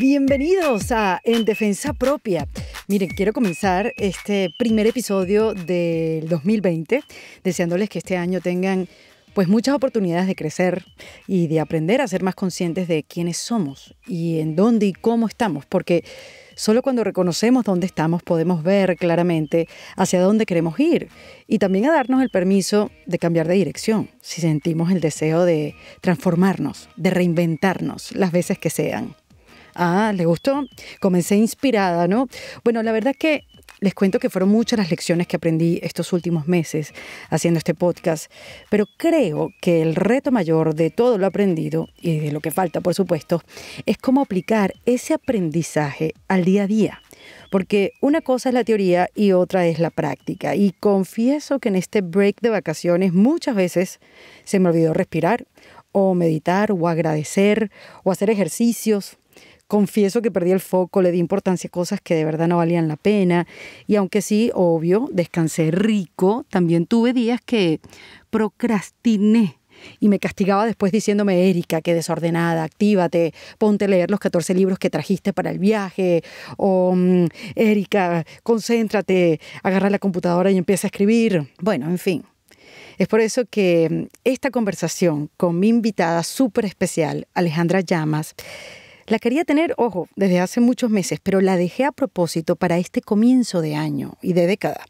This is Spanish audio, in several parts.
Bienvenidos a En Defensa Propia. Miren, quiero comenzar este primer episodio del 2020 deseándoles que este año tengan pues muchas oportunidades de crecer y de aprender a ser más conscientes de quiénes somos y en dónde y cómo estamos, porque solo cuando reconocemos dónde estamos podemos ver claramente hacia dónde queremos ir y también a darnos el permiso de cambiar de dirección, si sentimos el deseo de transformarnos, de reinventarnos las veces que sean. Ah, ¿le gustó? Comencé inspirada, ¿no? Bueno, la verdad que les cuento que fueron muchas las lecciones que aprendí estos últimos meses haciendo este podcast, pero creo que el reto mayor de todo lo aprendido, y de lo que falta por supuesto, es cómo aplicar ese aprendizaje al día a día. Porque una cosa es la teoría y otra es la práctica. Y confieso que en este break de vacaciones muchas veces se me olvidó respirar o meditar o agradecer o hacer ejercicios Confieso que perdí el foco, le di importancia a cosas que de verdad no valían la pena. Y aunque sí, obvio, descansé rico, también tuve días que procrastiné y me castigaba después diciéndome, Erika, qué desordenada, actívate, ponte a leer los 14 libros que trajiste para el viaje, o mm, Erika, concéntrate, agarra la computadora y empieza a escribir. Bueno, en fin. Es por eso que mm, esta conversación con mi invitada súper especial, Alejandra Llamas, la quería tener, ojo, desde hace muchos meses, pero la dejé a propósito para este comienzo de año y de década,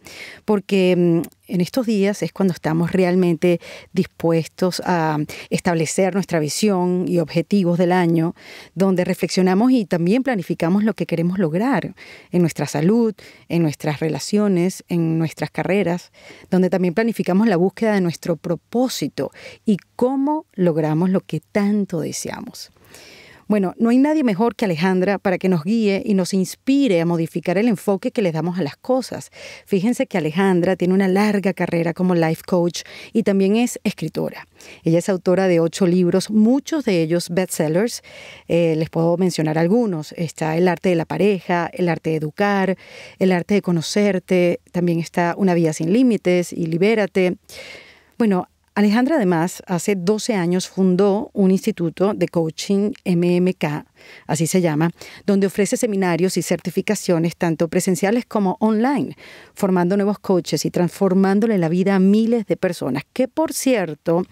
porque mm, en estos días es cuando estamos realmente dispuestos a establecer nuestra visión y objetivos del año, donde reflexionamos y también planificamos lo que queremos lograr en nuestra salud, en nuestras relaciones, en nuestras carreras, donde también planificamos la búsqueda de nuestro propósito y cómo logramos lo que tanto deseamos. Bueno, no hay nadie mejor que Alejandra para que nos guíe y nos inspire a modificar el enfoque que le damos a las cosas. Fíjense que Alejandra tiene una larga carrera como life coach y también es escritora. Ella es autora de ocho libros, muchos de ellos bestsellers. Eh, les puedo mencionar algunos. Está El arte de la pareja, El arte de educar, El arte de conocerte. También está Una vida sin límites y Libérate. Bueno, Alejandra además hace 12 años fundó un instituto de coaching MMK así se llama, donde ofrece seminarios y certificaciones tanto presenciales como online, formando nuevos coaches y transformándole la vida a miles de personas. Que por cierto,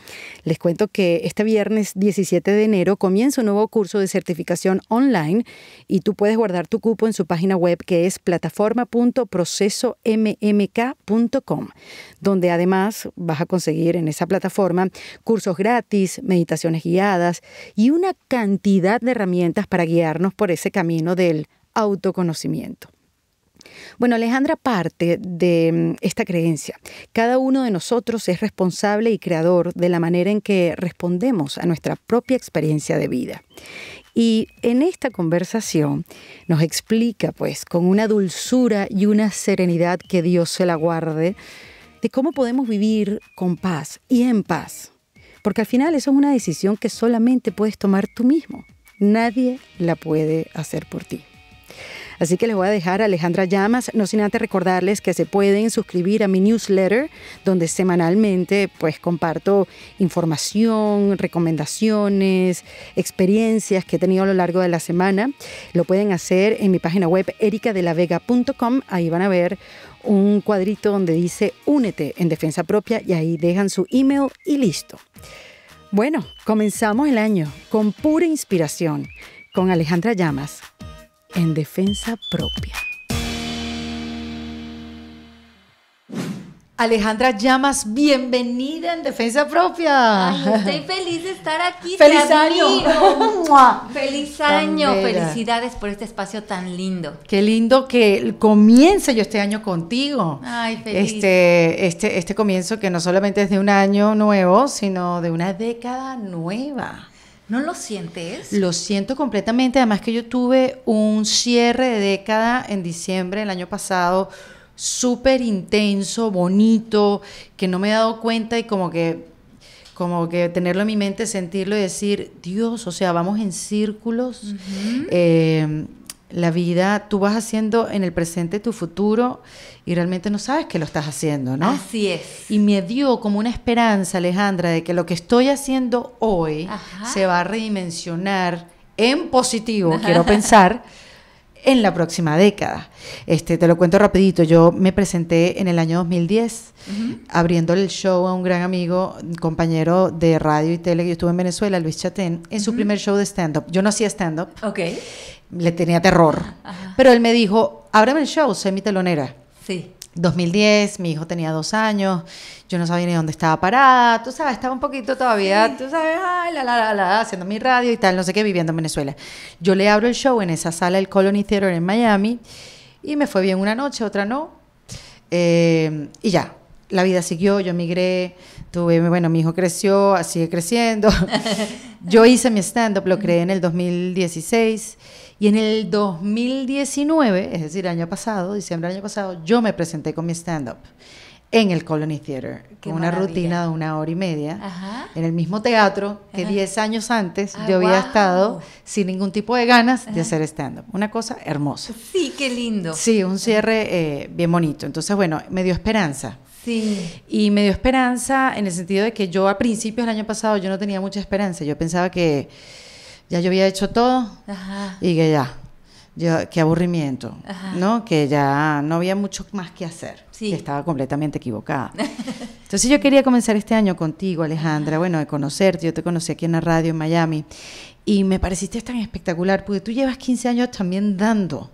les cuento que este viernes 17 de enero comienza un nuevo curso de certificación online y tú puedes guardar tu cupo en su página web que es plataforma.procesommk.com, donde además vas a conseguir en esa plataforma cursos gratis, meditaciones guiadas y una cantidad de herramientas para guiarnos por ese camino del autoconocimiento. Bueno, Alejandra parte de mm, esta creencia. Cada uno de nosotros es responsable y creador de la manera en que respondemos a nuestra propia experiencia de vida. Y en esta conversación nos explica, pues, con una dulzura y una serenidad que Dios se la guarde, de cómo podemos vivir con paz y en paz. Porque al final eso es una decisión que solamente puedes tomar tú mismo. Nadie la puede hacer por ti. Así que les voy a dejar a Alejandra Llamas, no sin antes recordarles que se pueden suscribir a mi newsletter, donde semanalmente pues comparto información, recomendaciones, experiencias que he tenido a lo largo de la semana. Lo pueden hacer en mi página web ericadelavega.com, ahí van a ver un cuadrito donde dice únete en defensa propia y ahí dejan su email y listo. Bueno, comenzamos el año con pura inspiración, con Alejandra Llamas, en defensa propia. Alejandra Llamas, bienvenida en Defensa Propia. Ay, estoy feliz de estar aquí. Feliz año. feliz año. Felicidades por este espacio tan lindo. Qué lindo que comience yo este año contigo. Ay, feliz. Este, este, este comienzo que no solamente es de un año nuevo, sino de una década nueva. ¿No lo sientes? Lo siento completamente. Además que yo tuve un cierre de década en diciembre del año pasado súper intenso, bonito, que no me he dado cuenta y como que, como que tenerlo en mi mente, sentirlo y decir, Dios, o sea, vamos en círculos. Eh, la vida, tú vas haciendo en el presente tu futuro y realmente no sabes que lo estás haciendo, ¿no? Así es. Y me dio como una esperanza, Alejandra, de que lo que estoy haciendo hoy se va a redimensionar en positivo, quiero pensar en la próxima década. Este, te lo cuento rapidito, yo me presenté en el año 2010 abriendo el show a un gran amigo, compañero de radio y tele que yo estuve en Venezuela, Luis Chatén, en su primer show de stand-up. Yo no hacía stand-up, okay. le tenía terror, pero él me dijo, ábrame el show, soy mi telonera. Sí. 2010, mi hijo tenía dos años, yo no sabía ni dónde estaba parada, tú sabes, estaba un poquito todavía, tú sabes, ay, la, la, la, haciendo mi radio y tal, no sé qué, viviendo en Venezuela. Yo le abro el show en esa sala del Colony Theater en Miami y me fue bien una noche, otra no, eh, y ya, la vida siguió, yo emigré, tuve, bueno, mi hijo creció, sigue creciendo, yo hice mi stand-up, lo creé en el 2016 y en el 2019, es decir, año pasado, diciembre del año pasado, yo me presenté con mi stand-up en el Colony Theater, con una rutina de una hora y media, en el mismo teatro que 10 años antes ah, yo había estado sin ningún tipo de ganas de hacer stand-up. Una cosa hermosa. Sí, qué lindo. Sí, un cierre eh, bien bonito. Entonces, bueno, me dio esperanza. Sí. Y me dio esperanza en el sentido de que yo a principios del año pasado yo no tenía mucha esperanza. Yo pensaba que ya yo había hecho todo y que ya, yo, qué aburrimiento, ¿no? Que ya no había mucho más que hacer, estaba completamente equivocada. Entonces yo quería comenzar este año contigo, Alejandra, bueno, de conocerte, yo te conocí aquí en la radio en Miami y me pareciste tan espectacular, porque tú llevas 15 años también dando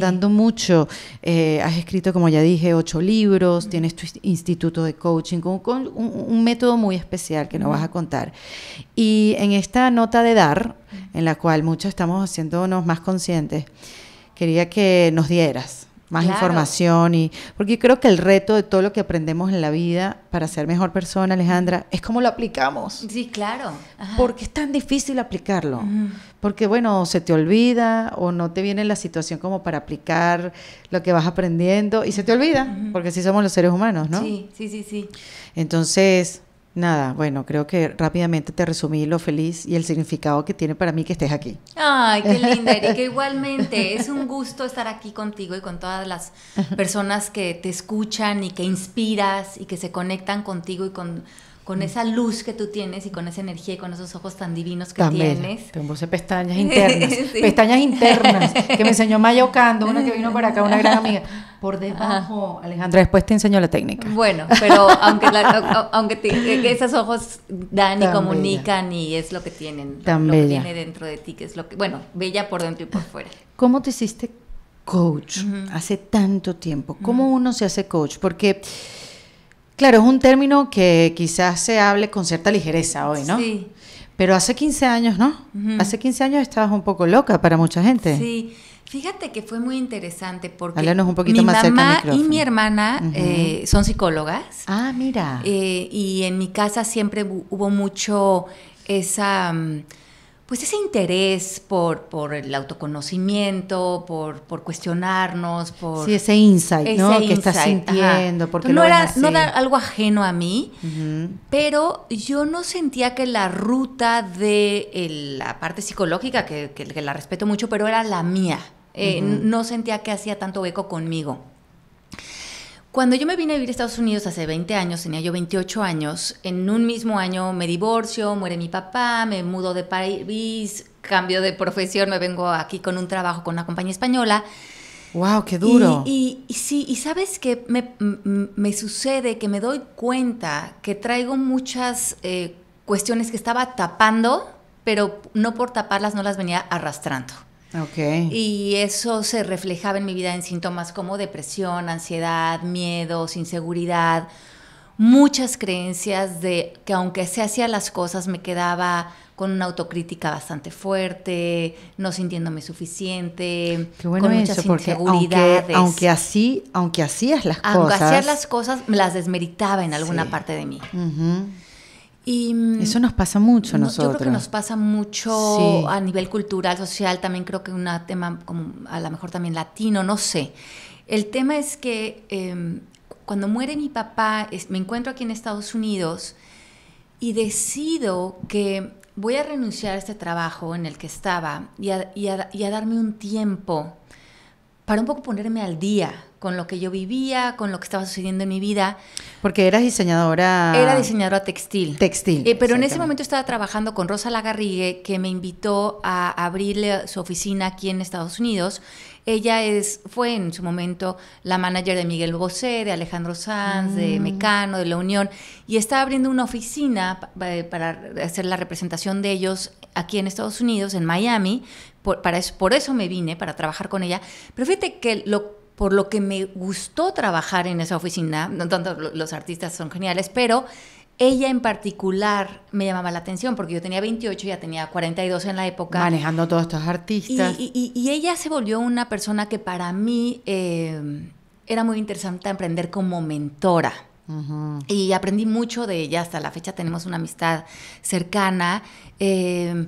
dando mucho. Eh, has escrito, como ya dije, ocho libros, tienes tu instituto de coaching con, un, un, método muy especial que nos vas a contar. Y en esta nota de dar, en la cual muchos estamos haciéndonos más conscientes, quería que nos dieras más información y porque yo creo que el reto de todo lo que aprendemos en la vida para ser mejor persona, Alejandra, es cómo lo aplicamos. Sí, claro. Porque es tan difícil aplicarlo. Porque bueno, se te olvida o no te viene la situación como para aplicar lo que vas aprendiendo y se te olvida, porque así somos los seres humanos, ¿no? Sí, sí, sí, sí. Entonces, Nada, bueno, creo que rápidamente te resumí lo feliz y el significado que tiene para mí que estés aquí. Ay, qué linda, Erika. Igualmente, es un gusto estar aquí contigo y con todas las personas que te escuchan y que inspiras y que se conectan contigo y con con mm. esa luz que tú tienes y con esa energía y con esos ojos tan divinos que tienes. Tengo pestañas internas, pestañas internas, que me enseñó Maya Ocando, una que vino para acá, una gran amiga. Por debajo, Alejandra, después te enseño la técnica. Bueno, pero aunque, e, esos ojos dan y comunican y es lo que tienen, lo que tiene dentro de ti, que es lo que, bueno, bella por dentro y por fuera. ¿Cómo te hiciste coach hace tanto tiempo? ¿Cómo uno se hace coach? Porque Claro, es un término que quizás se hable con cierta ligereza hoy, ¿no? Sí. Pero hace 15 años, ¿no? Hace 15 años estabas un poco loca para mucha gente. Sí. Fíjate que fue muy interesante porque Háblanos un poquito mi más mamá y mi hermana eh, son psicólogas. Ah, mira. Eh, y en mi casa siempre hubo mucho esa... Mm, pues ese interés por, el autoconocimiento, por, cuestionarnos, por... Sí, ese insight, ¿no? que estás sintiendo, porque no, era, no era algo ajeno a mí, pero yo no sentía que la ruta de la parte psicológica, que, que, la respeto mucho, pero era la mía. Eh, no sentía que hacía tanto eco conmigo. Cuando yo me vine a vivir a Estados Unidos hace 20 años, tenía yo 28 años, en un mismo año me divorcio, muere mi papá, me mudo de país, cambio de profesión, me vengo aquí con un trabajo con una compañía española. ¡Wow, qué duro! Y, sí, y sabes que me, sucede que me doy cuenta que traigo muchas eh, cuestiones que estaba tapando, pero no por taparlas no las venía arrastrando. Y eso se reflejaba en mi vida en síntomas como depresión, ansiedad, miedos, inseguridad, muchas creencias de que aunque se hacía las cosas me quedaba con una autocrítica bastante fuerte, no sintiéndome suficiente, con muchas inseguridades. Aunque, así, aunque hacías las cosas. Aunque hacías las cosas, las desmeritaba en alguna parte de mí. Y, mm, Eso nos pasa mucho a nosotros. Yo creo que nos pasa mucho a nivel cultural, social, también creo que un tema como a lo mejor también latino, no sé. El tema es que em, cuando muere mi papá, me encuentro aquí en Estados Unidos y decido que voy a renunciar a este trabajo en el que estaba y y a darme un tiempo para un poco ponerme al día con lo que yo vivía, con lo que estaba sucediendo en mi vida. Porque eras diseñadora. Era diseñadora textil. Textil. Eh, pero en ese momento estaba trabajando con Rosa Lagarrigue, que me invitó a abrirle su oficina aquí en Estados Unidos. Ella es, fue en su momento la manager de Miguel Bosé, de Alejandro Sanz, de mm. Mecano, de La Unión, y estaba abriendo una oficina eh, para hacer la representación de ellos aquí en Estados Unidos, en Miami. para eso, por eso me vine, para trabajar con ella. Pero fíjate que lo por lo que me gustó trabajar en esa oficina, no los artistas son geniales, pero ella en particular me llamaba la atención porque yo tenía 28, ya tenía 42 en la época. Manejando todos estos artistas. Y, ella se volvió una persona que para mí eh, era muy interesante emprender como mentora. Y aprendí mucho de ella, hasta la fecha tenemos una amistad cercana. Eh,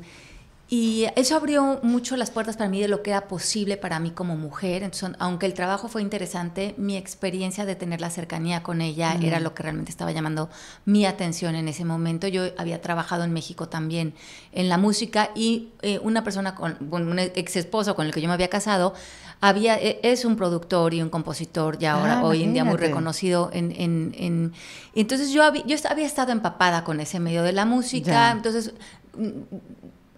y eso abrió mucho las puertas para mí de lo que era posible para mí como mujer. Entonces, aunque el trabajo fue interesante, mi experiencia de tener la cercanía con ella era lo que realmente estaba llamando mi atención en ese momento. Yo había trabajado en México también en la música y eh, una persona, con, un ex esposo con el que yo me había casado, había, eh, es un productor y un compositor ya ahora, ah, hoy en día muy reconocido. En, entonces yo había, yo había estado empapada con ese medio de la música, entonces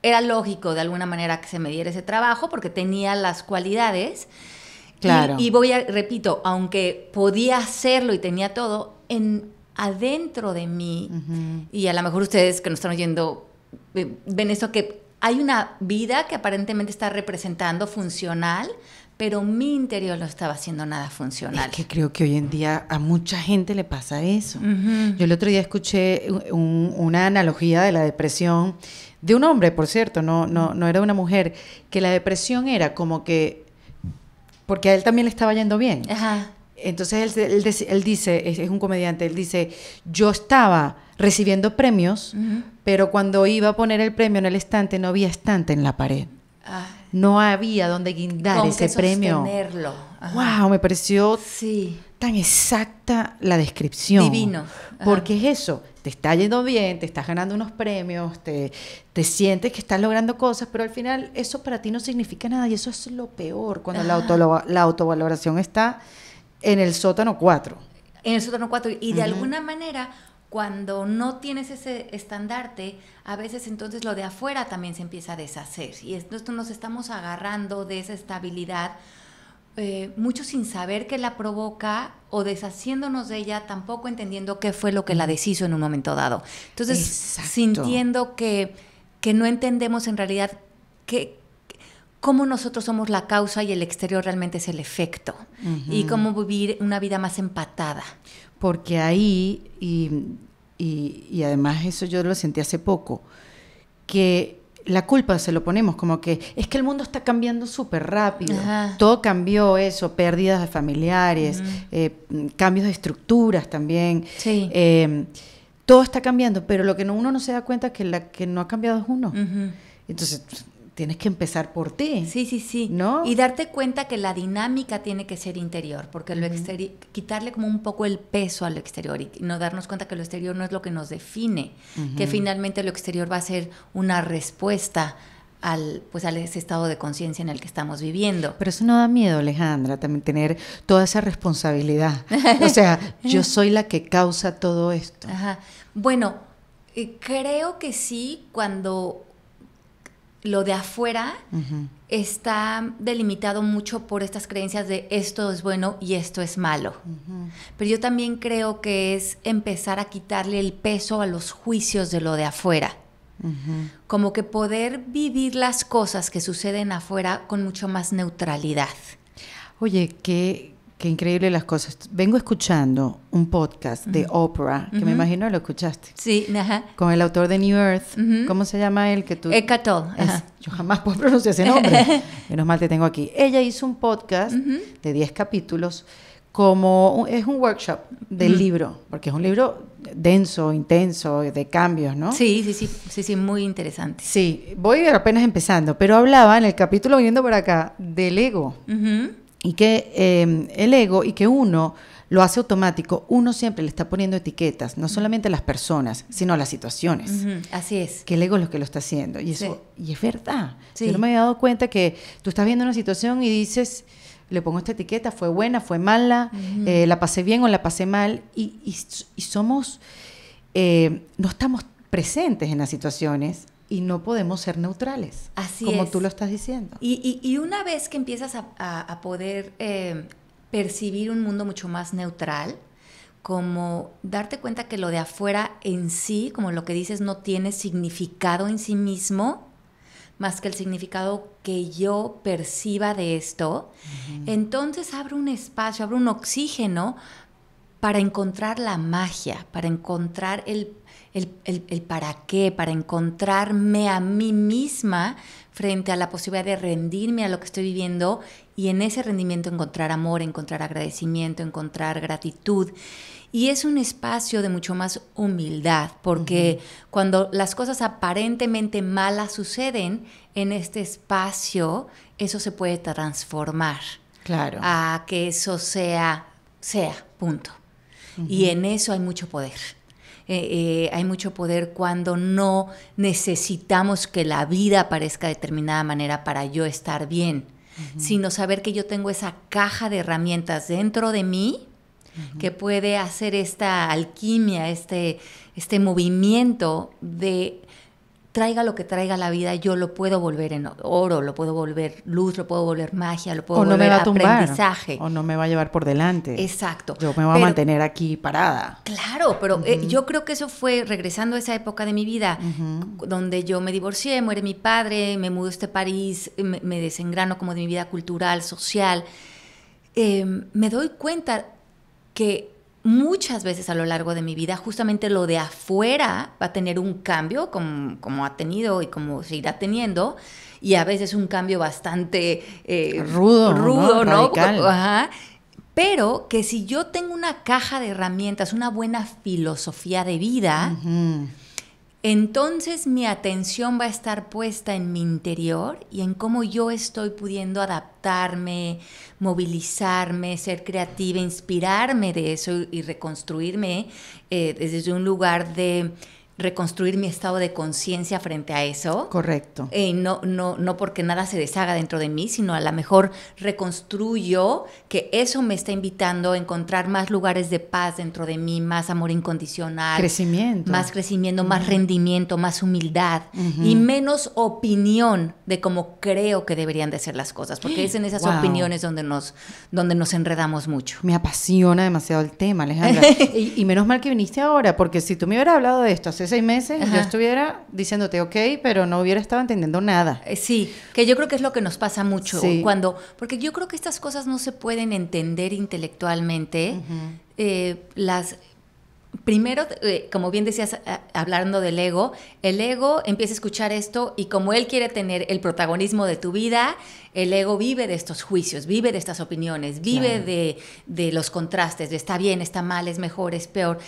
era lógico de alguna manera que se me diera ese trabajo porque tenía las cualidades. Y, voy a, repito, aunque podía hacerlo y tenía todo, en, adentro de mí, y a lo mejor ustedes que nos están oyendo eh, ven eso que hay una vida que aparentemente está representando funcional, pero mi interior no estaba haciendo nada funcional. Es que creo que hoy en día a mucha gente le pasa eso. Yo el otro día escuché una analogía de la depresión, de un hombre, por cierto, no, no, era una mujer, que la depresión era como que, porque a él también le estaba yendo bien. Ajá. Entonces él, él dice, es, un comediante, él dice, yo estaba recibiendo premios, pero cuando iba a poner el premio en el estante no había estante en la pared. Ah no había donde guindar Con ese que premio. Wow, me pareció tan exacta la descripción. Divino. Porque es eso, te está yendo bien, te estás ganando unos premios, te, sientes que estás logrando cosas, pero al final eso para ti no significa nada y eso es lo peor cuando la, auto, la autovaloración está en el sótano 4. En el sótano 4 y de alguna manera cuando no tienes ese estandarte, a veces entonces lo de afuera también se empieza a deshacer. Y esto nos estamos agarrando de esa estabilidad, eh, mucho sin saber qué la provoca o deshaciéndonos de ella, tampoco entendiendo qué fue lo que la deshizo en un momento dado. Entonces, sintiendo que, no entendemos en realidad qué, cómo nosotros somos la causa y el exterior realmente es el efecto, y cómo vivir una vida más empatada porque ahí, y, y, además eso yo lo sentí hace poco, que la culpa se lo ponemos como que es que el mundo está cambiando súper rápido. Todo cambió eso, pérdidas de familiares, eh, cambios de estructuras también. Em, todo está cambiando, pero lo que uno no se da cuenta es que la que no ha cambiado es uno. Entonces, tienes que empezar por ti. Sí, sí, sí. ¿No? Y darte cuenta que la dinámica tiene que ser interior, porque lo exterior, quitarle como un poco el peso al exterior y no darnos cuenta que lo exterior no es lo que nos define, que finalmente lo exterior va a ser una respuesta al, pues, al ese estado de conciencia en el que estamos viviendo. Pero eso no da miedo, Alejandra, también tener toda esa responsabilidad. o sea, yo soy la que causa todo esto. Ajá. Bueno, eh, creo que sí cuando lo de afuera está delimitado mucho por estas creencias de esto es bueno y esto es malo. Pero yo también creo que es empezar a quitarle el peso a los juicios de lo de afuera. Como que poder vivir las cosas que suceden afuera con mucho más neutralidad. Oye, que Qué increíble las cosas. Vengo escuchando un podcast de Oprah, que me imagino lo escuchaste. Sí, ajá. Con el autor de New Earth. ¿Cómo se llama él? Que tú... Yo jamás puedo pronunciar ese nombre. Menos mal te tengo aquí. Ella hizo un podcast de 10 capítulos como es un workshop del libro, porque es un libro denso, intenso, de cambios, ¿no? Sí, sí, sí, sí, sí, muy interesante. Sí, voy apenas empezando, pero hablaba en el capítulo viniendo por acá del ego y que em, el ego y que uno lo hace automático, uno siempre le está poniendo etiquetas, no solamente a las personas, sino a las situaciones. Así es. Que el ego es lo que lo está haciendo. Y eso, y es verdad. Yo no me había dado cuenta que tú estás viendo una situación y dices, le pongo esta etiqueta, fue buena, fue mala, eh, la pasé bien o la pasé mal, y, y, somos, eh, no estamos presentes en las situaciones y no podemos ser neutrales. Así como tú lo estás diciendo. Y, una vez que empiezas a, poder eh, percibir un mundo mucho más neutral, como darte cuenta que lo de afuera en sí, como lo que dices, no tiene significado en sí mismo, más que el significado que yo perciba de esto, entonces abre un espacio, abre un oxígeno para encontrar la magia, para encontrar el el, para qué, para encontrarme a mí misma frente a la posibilidad de rendirme a lo que estoy viviendo y en ese rendimiento encontrar amor, encontrar agradecimiento, encontrar gratitud. Y es un espacio de mucho más humildad, porque cuando las cosas aparentemente malas suceden, en este espacio eso se puede transformar. Claro. A que eso sea, sea, punto. Y en eso hay mucho poder. Eh, eh, hay mucho poder cuando no necesitamos que la vida aparezca de determinada manera para yo estar bien, sino saber que yo tengo esa caja de herramientas dentro de mí que puede hacer esta alquimia, este, este movimiento de traiga lo que traiga la vida, yo lo puedo volver en oro, lo puedo volver luz, lo puedo volver magia, lo puedo no volver me va a aprendizaje. O no me va a llevar por delante. Exacto. Yo me voy a mantener aquí parada. Claro, pero eh, yo creo que eso fue regresando a esa época de mi vida, donde yo me divorcié, muere mi padre, me mudo a este París, me, desengrano como de mi vida cultural, social. Em, me doy cuenta que muchas veces a lo largo de mi vida, justamente lo de afuera va a tener un cambio, como, ha tenido y como se teniendo, y a veces un cambio bastante rudo, eh, rudo, ¿no? Pero que si yo tengo una caja de herramientas, una buena filosofía de vida, entonces mi atención va a estar puesta en mi interior y en cómo yo estoy pudiendo adaptarme, movilizarme, ser creativa, inspirarme de eso y reconstruirme eh, desde un lugar de reconstruir mi estado de conciencia frente a eso. Correcto. Eh, no, no, no porque nada se deshaga dentro de mí, sino a lo mejor reconstruyo que eso me está invitando a encontrar más lugares de paz dentro de mí, más amor incondicional. Crecimiento. Más crecimiento, más rendimiento, más humildad y menos opinión de cómo creo que deberían de ser las cosas, porque es en esas opiniones donde nos, donde nos enredamos mucho. Me apasiona demasiado el tema, Alejandra. y, y menos mal que viniste ahora, porque si tú me hubieras hablado de esto hace seis meses yo estuviera diciéndote ok, pero no hubiera estado entendiendo nada. Eh, sí, que yo creo que es lo que nos pasa mucho cuando, porque yo creo que estas cosas no se pueden entender intelectualmente. Eh, las primero, eh, como bien decías, hablando del ego, el ego empieza a escuchar esto y como él quiere tener el protagonismo de tu vida, el ego vive de estos juicios, vive de estas opiniones, vive de, de los contrastes, de está bien, está mal, es mejor, es peor.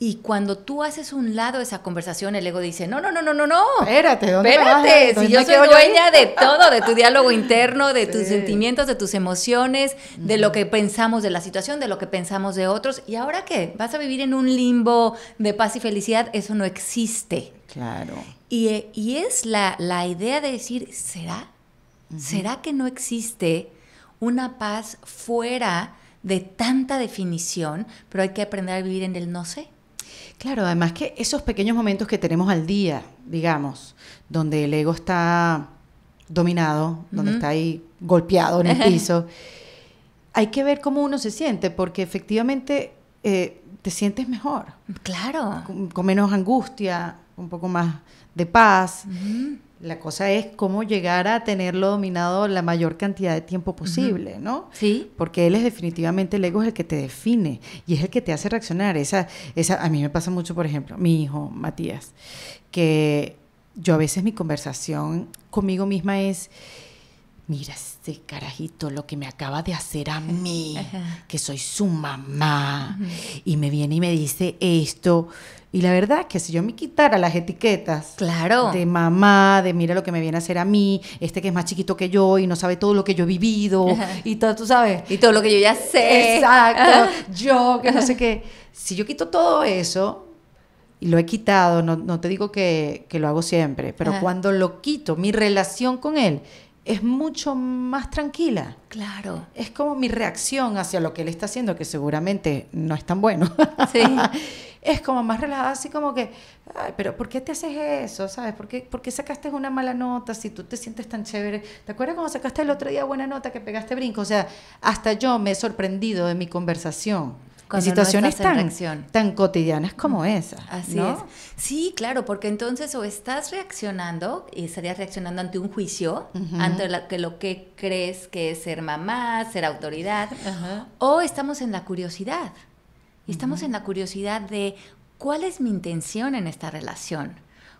Y cuando tú haces un lado esa conversación, el ego dice, no, no, no, no, no, no. Espérate, ¿dónde Espérate, vas, si yo soy dueña de todo, de tu diálogo interno, de tus sentimientos, de tus emociones, de lo que pensamos de la situación, de lo que pensamos de otros. ¿Y ahora qué? ¿Vas a vivir en un limbo de paz y felicidad? Eso no existe. Claro. Y, eh, es la, la, idea de decir, ¿será? ¿Será que no existe una paz fuera de tanta definición, pero hay que aprender a vivir en el no sé? Claro, además que esos pequeños momentos que tenemos al día, digamos, donde el ego está dominado, donde está ahí golpeado en el piso, hay que ver cómo uno se siente, porque efectivamente eh, te sientes mejor. Claro. Con, menos angustia, un poco más de paz. La cosa es cómo llegar a tenerlo dominado la mayor cantidad de tiempo posible, ¿no? Sí. Porque él es definitivamente, el ego es el que te define y es el que te hace reaccionar. Esa, esa, a mí me pasa mucho, por ejemplo, mi hijo, Matías, que yo a veces mi conversación conmigo misma es, miras este carajito lo que me acaba de hacer a mí, que soy su mamá, y me viene y me dice esto. Y la verdad que si yo me quitara las etiquetas de mamá, de mira lo que me viene a hacer a mí, este que es más chiquito que yo y no sabe todo lo que yo he vivido y todo, tú sabes. Y todo lo que yo ya sé. Exacto. Yo, que no sé qué. Si yo quito todo eso, y lo he quitado, no, no te digo que, que, lo hago siempre, pero cuando lo quito, mi relación con él es mucho más tranquila. Claro. Es como mi reacción hacia lo que él está haciendo, que seguramente no es tan bueno. Sí. es como más relajada, así como que, Ay, pero ¿por qué te haces eso? ¿Sabes? ¿Por qué, sacaste una mala nota si tú te sientes tan chévere? ¿Te acuerdas cuando sacaste el otro día buena nota que pegaste brinco? O sea, hasta yo me he sorprendido de mi conversación en situaciones tan, cotidianas como esa, Así ¿no? Sí, claro, porque entonces o estás reaccionando, y estarías reaccionando ante un juicio, ante lo que, crees que es ser mamá, ser autoridad, o estamos en la curiosidad. Y estamos en la curiosidad de cuál es mi intención en esta relación,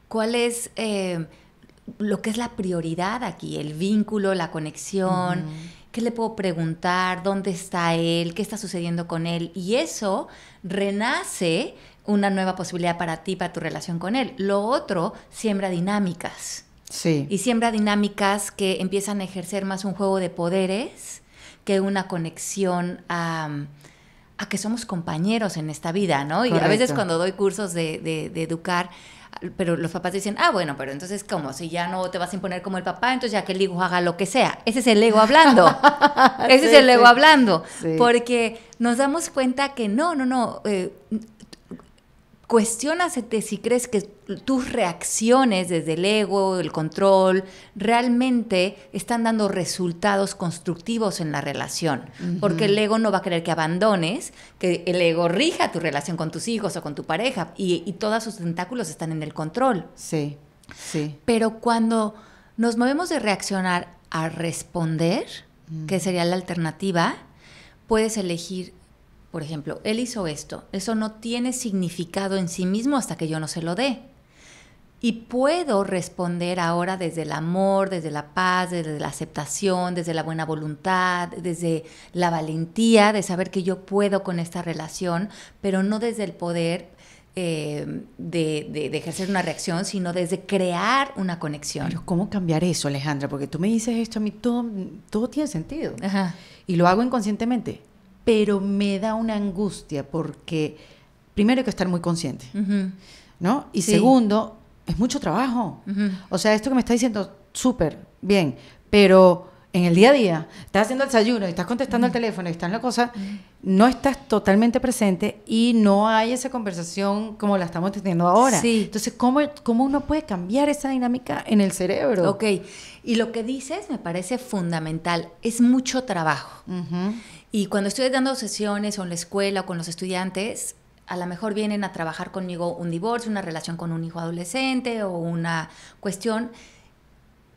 cuál es eh, lo que es la prioridad aquí, el vínculo, la conexión. ¿Qué le puedo preguntar? ¿Dónde está él? ¿Qué está sucediendo con él? Y eso renace una nueva posibilidad para ti, para tu relación con él. Lo otro siembra dinámicas. Sí. Y siembra dinámicas que empiezan a ejercer más un juego de poderes que una conexión a, que somos compañeros en esta vida, ¿no? Y a veces cuando doy cursos de educar, pero los papás dicen, ah, bueno, pero entonces, como Si ya no te vas a imponer como el papá, entonces ya que el hijo haga lo que sea. Ese es el ego hablando. Ese es el ego hablando. Porque nos damos cuenta que no, no, no. Eh, cuestionasete si crees que tus reacciones desde el ego, el control, realmente están dando resultados constructivos en la relación. Porque el ego no va a querer que abandones, que el ego rija tu relación con tus hijos o con tu pareja. Y, todos sus tentáculos están en el control. Sí, sí. Pero cuando nos movemos de reaccionar a responder, que sería la alternativa, puedes elegir por ejemplo, él hizo esto, eso no tiene significado en sí mismo hasta que yo no se lo dé. Y puedo responder ahora desde el amor, desde la paz, desde la aceptación, desde la buena voluntad, desde la valentía de saber que yo puedo con esta relación, pero no desde el poder eh, de, ejercer una reacción, sino desde crear una conexión. ¿cómo cambiar eso, Alejandra? Porque tú me dices esto, a mí todo, todo tiene sentido. Y lo hago inconscientemente pero me da una angustia porque primero hay que estar muy consciente, ¿no? Y segundo, es mucho trabajo. O sea, esto que me está diciendo, súper, bien, pero en el día a día, estás haciendo el desayuno y estás contestando al el teléfono y estás en la cosa, no estás totalmente presente y no hay esa conversación como la estamos teniendo ahora. Sí. Entonces, ¿cómo, ¿cómo uno puede cambiar esa dinámica en el cerebro? Ok, y lo que dices me parece fundamental, es mucho trabajo. Y cuando estoy dando sesiones o en la escuela o con los estudiantes, a lo mejor vienen a trabajar conmigo un divorcio, una relación con un hijo adolescente o una cuestión.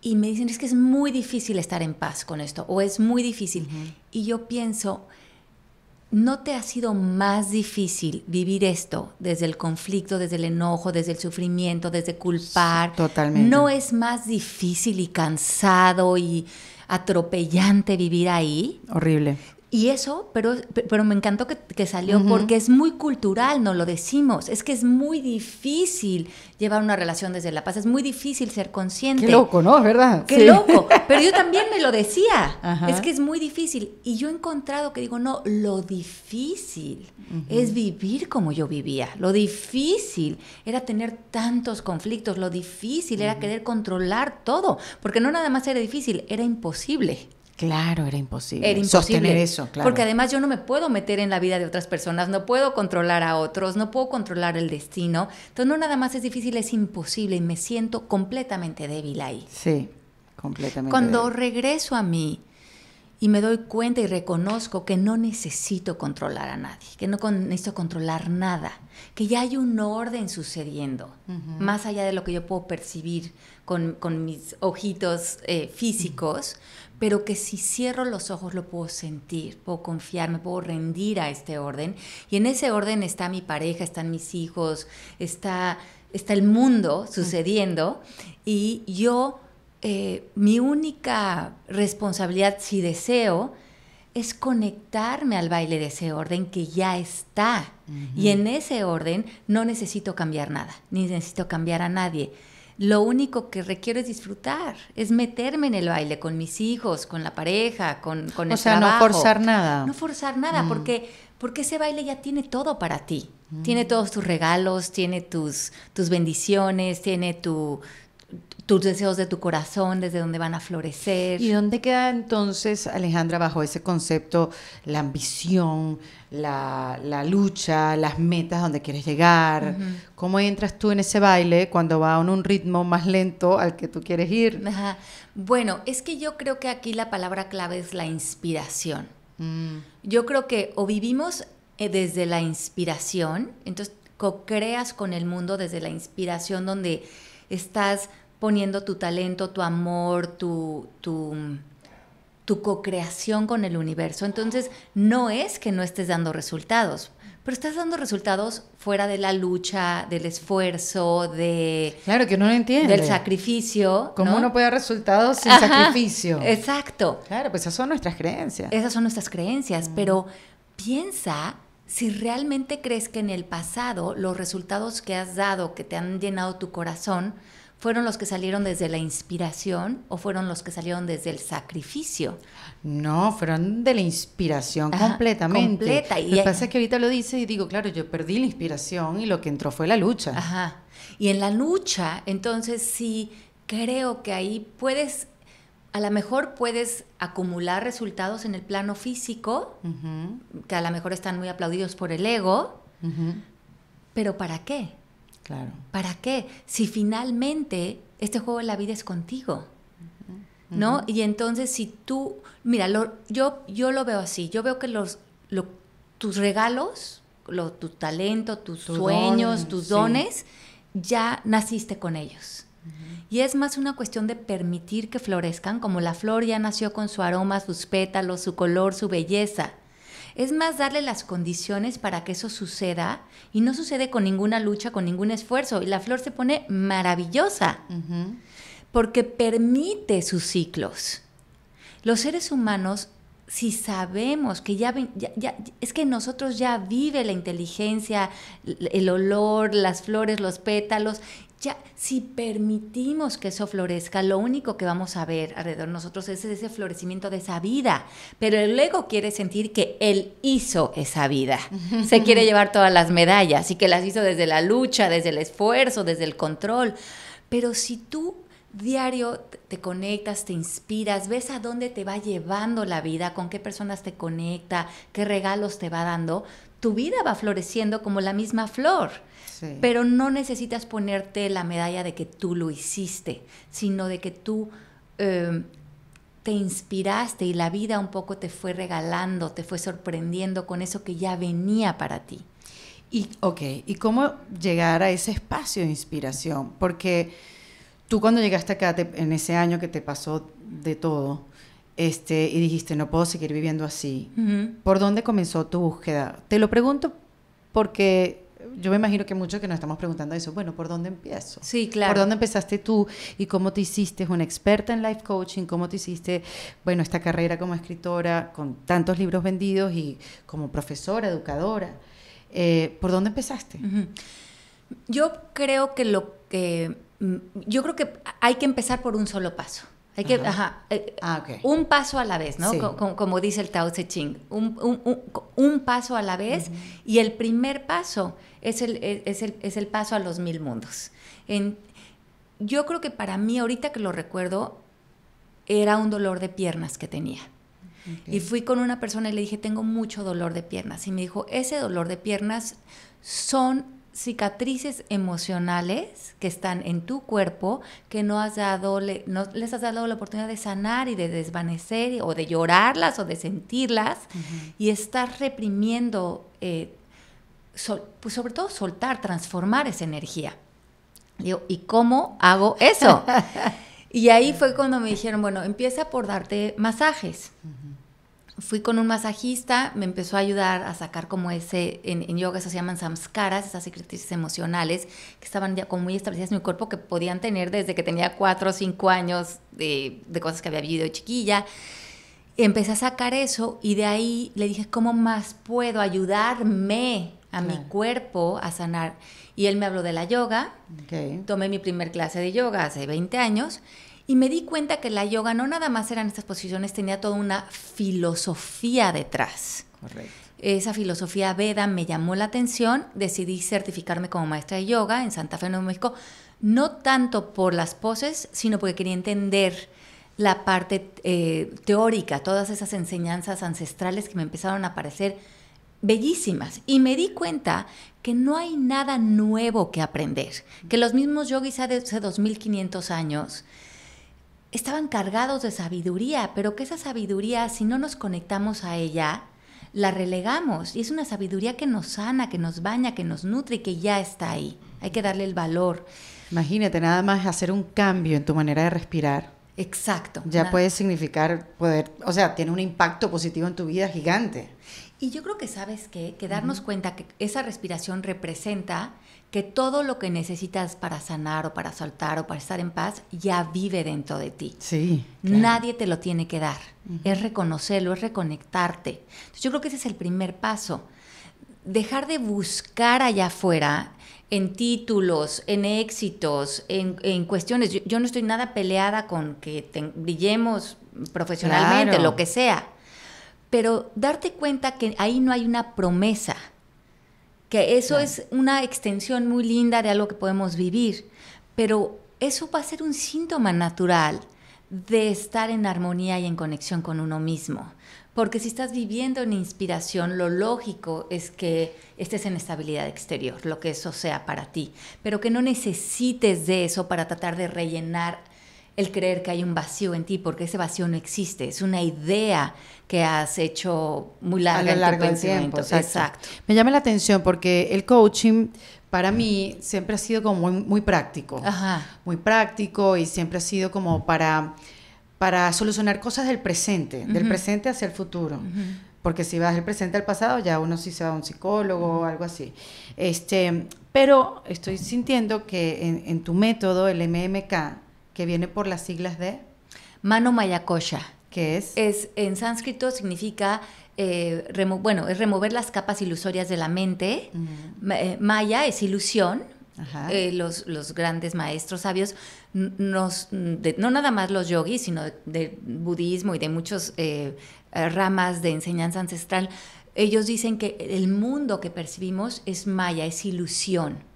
Y me dicen, es que es muy difícil estar en paz con esto, o es muy difícil. Y yo pienso, ¿no te ha sido más difícil vivir esto desde el conflicto, desde el enojo, desde el sufrimiento, desde culpar? Totalmente. ¿No es más difícil y cansado y atropellante vivir ahí? Horrible. Y eso, pero, pero me encantó que, salió porque es muy cultural, no lo decimos. Es que es muy difícil llevar una relación desde la paz, es muy difícil ser consciente. Qué loco, ¿no? ¿Verdad? Qué loco. Pero yo también me lo decía. Es que es muy difícil. Y yo he encontrado que digo, no, lo difícil es vivir como yo vivía. Lo difícil era tener tantos conflictos. Lo difícil era querer controlar todo. Porque no nada más era difícil, era imposible. Claro, era imposible. Era imposible. Sostener eso, claro. Porque además yo no me puedo meter en la vida de otras personas, no puedo controlar a otros, no puedo controlar el destino. Entonces, no nada más es difícil, es imposible y me siento completamente débil ahí. Sí, completamente. Cuando regreso a mí y me doy cuenta y reconozco que no necesito controlar a nadie, que no necesito controlar nada, que ya hay un orden sucediendo, más allá de lo que yo puedo percibir con, mis ojitos eh, físicos pero que si cierro los ojos lo puedo sentir, puedo confiarme, puedo rendir a este orden. Y en ese orden está mi pareja, están mis hijos, está, está el mundo sucediendo y yo, eh, mi única responsabilidad, si deseo, es conectarme al baile de ese orden que ya está. Y en ese orden no necesito cambiar nada, ni necesito cambiar a nadie. Lo único que requiero es disfrutar, es meterme en el baile con mis hijos, con la pareja, con, con o sea, no forzar nada. No forzar nada, mm. porque, porque ese baile ya tiene todo para ti. Mm. Tiene todos tus regalos, tiene tus, tus bendiciones, tiene tu, tus deseos de tu corazón, desde dónde van a florecer. ¿Y dónde queda entonces, Alejandra, bajo ese concepto, la ambición, la, lucha, las metas donde quieres llegar? ¿Cómo entras tú en ese baile cuando va a un ritmo más lento al que tú quieres ir? Bueno, es que yo creo que aquí la palabra clave es la inspiración. Mm. Yo creo que o vivimos eh, desde la inspiración, entonces co-creas con el mundo desde la inspiración donde estás poniendo tu talento, tu amor, tu, tu, tu co-creación con el universo. Entonces, no es que no estés dando resultados, pero estás dando resultados fuera de la lucha, del esfuerzo, de... Claro, que no entiende. Del sacrificio. ¿Cómo uno puede dar resultados sin sacrificio? Exacto. Claro, pues esas son nuestras creencias. Esas son nuestras creencias, mm. pero piensa si realmente crees que en el pasado los resultados que has dado, que te han llenado tu corazón, ¿Fueron los que salieron desde la inspiración o fueron los que salieron desde el sacrificio? No, fueron de la inspiración completamente. Completa. lo que pasa es que ahorita lo dice y digo, claro, yo perdí la inspiración y lo que entró fue la lucha. Ajá. Y en la lucha, entonces sí creo que ahí puedes, a lo mejor puedes acumular resultados en el plano físico, que a lo mejor están muy aplaudidos por el ego, pero ¿para qué? ¿Para qué? Si finalmente este juego de la vida es contigo. ¿No? Y entonces si tú, mira, yo, yo lo veo así, yo veo que los, tus regalos, lo, tu talento, tus sueños, tus dones, ya naciste con ellos. Y es más una cuestión de permitir que florezcan, como la flor ya nació con su aroma, sus pétalos, su color, su belleza. Es más darle las condiciones para que eso suceda y no sucede con ninguna lucha, con ningún esfuerzo. Y la flor se pone maravillosa porque permite sus ciclos. Los seres humanos si sabemos que ya, es que nosotros ya vive la inteligencia, el olor, las flores, los pétalos, ya si permitimos que eso florezca, lo único que vamos a ver alrededor de nosotros es ese florecimiento de esa vida. Pero el ego quiere sentir que él hizo esa vida. Se quiere llevar todas las medallas y que las hizo desde la lucha, desde el esfuerzo, desde el control. Pero si tú diario te conectas, te inspiras, ves a dónde te va llevando la vida, con qué personas te conecta, qué regalos te va dando, tu vida va floreciendo como la misma flor. Pero no necesitas ponerte la medalla de que tú lo hiciste, sino de que tú em, te inspiraste y la vida un poco te fue regalando, te fue sorprendiendo con eso que ya venía para ti. Y, ok, ¿y cómo llegar a ese espacio de inspiración? Porque tú cuando llegaste acá, en ese año que te pasó de todo, este, y dijiste, no puedo seguir viviendo así, ¿por dónde comenzó tu búsqueda? Te lo pregunto porque yo me imagino que muchos que nos estamos preguntando eso, bueno, ¿por dónde empiezo? Sí, claro. ¿Por dónde empezaste tú y cómo te hiciste una experta en life coaching? ¿Cómo te hiciste, bueno, esta carrera como escritora con tantos libros vendidos y como profesora, educadora? Eh, ¿Por dónde empezaste? Yo creo que lo que... Mm, yo creo que hay que empezar por un solo paso. Hay que, ajá. Eh, ah, un paso a la vez, ¿no? Como, dice el Tao Te Ching. Un, paso a la vez y el primer paso es el, es, el, paso a los mil mundos. yo creo que para mí, ahorita que lo recuerdo, era un dolor de piernas que tenía. Y fui con una persona y le dije, tengo mucho dolor de piernas. Y me dijo, ese dolor de piernas son cicatrices emocionales que están en tu cuerpo que no has dado, no les has dado la oportunidad de sanar y de desvanecer o de llorarlas o de sentirlas y estar reprimiendo, eh, pues sobre todo soltar, transformar esa energía. Digo, ¿y cómo hago eso? y ahí fue cuando me dijeron, bueno, empieza por darte masajes fui con un masajista, me empezó a ayudar a sacar como ese, en, yoga eso se llaman samskaras, esas cicatrices emocionales que estaban ya como muy establecidas en mi cuerpo, que podían tener desde que tenía cuatro o cinco años de, cosas que había vivido chiquilla. Empecé a sacar eso y de ahí le dije, ¿cómo más puedo ayudarme a mi cuerpo a sanar? Y él me habló de la yoga. Tomé mi primer clase de yoga hace 20 años y me di cuenta que la yoga no nada más eran estas posiciones, tenía toda una filosofía detrás. Correcto. Esa filosofía veda me llamó la atención, decidí certificarme como maestra de yoga en Santa Fe, Nuevo México, no tanto por las poses, sino porque quería entender la parte eh, teórica, todas esas enseñanzas ancestrales que me empezaron a parecer bellísimas. Y me di cuenta que no hay nada nuevo que aprender, que los mismos yogis hace 2500 años estaban cargados de sabiduría, pero que esa sabiduría, si no nos conectamos a ella, la relegamos. Y es una sabiduría que nos sana, que nos baña, que nos nutre y que ya está ahí. Hay que darle el valor. Imagínate, nada más hacer un cambio en tu manera de respirar. Exacto. Ya puede significar poder, o sea, tiene un impacto positivo en tu vida gigante. Y yo creo que sabes qué? que darnos cuenta que esa respiración representa que todo lo que necesitas para sanar o para soltar o para estar en paz ya vive dentro de ti. Sí. Nadie te lo tiene que dar. Es reconocerlo, es reconectarte. yo creo que ese es el primer paso. Dejar de buscar allá afuera en títulos, en éxitos, en, cuestiones. Yo, no estoy nada peleada con que te, brillemos profesionalmente, lo que sea pero darte cuenta que ahí no hay una promesa, que eso es una extensión muy linda de algo que podemos vivir, pero eso va a ser un síntoma natural de estar en armonía y en conexión con uno mismo. Porque si estás viviendo en inspiración, lo lógico es que estés en estabilidad exterior, lo que eso sea para ti, pero que no necesites de eso para tratar de rellenar el creer que hay un vacío en ti, porque ese vacío no existe, es una idea que has hecho muy larga largo en tu tiempo. Exacto. Me llama la atención porque el coaching para mí siempre ha sido como muy, práctico, muy práctico y siempre ha sido como para para solucionar cosas del presente, del presente hacia el futuro. Porque si vas del presente al pasado, ya uno sí se va a un psicólogo o algo así. Este, pero estoy sintiendo que en, en tu método, el MMK, que viene por las siglas de Mano Mayakosha, ¿Qué es... es en sánscrito significa, eh, bueno, es remover las capas ilusorias de la mente. Eh, maya es ilusión. Eh, los, grandes maestros sabios, nos, no nada más los yogis, sino de budismo y de muchas ramas de enseñanza ancestral, ellos dicen que el mundo que percibimos es maya, es ilusión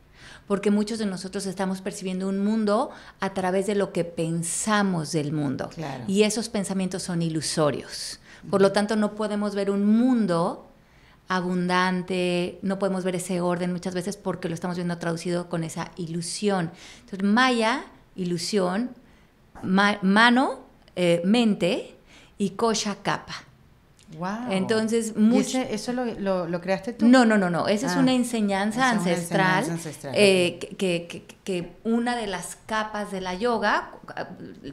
porque muchos de nosotros estamos percibiendo un mundo a través de lo que pensamos del mundo. Y esos pensamientos son ilusorios. Por lo tanto, no podemos ver un mundo abundante, no podemos ver ese orden muchas veces porque lo estamos viendo traducido con esa ilusión. Entonces, Maya, ilusión, mano, eh, mente y Kosha, capa. Wow. Entonces, mucho... ¿Eso lo, creaste tú? No, no, no, no. Esa es ah. una enseñanza ancestral, eh, que, que, una de las capas de la yoga,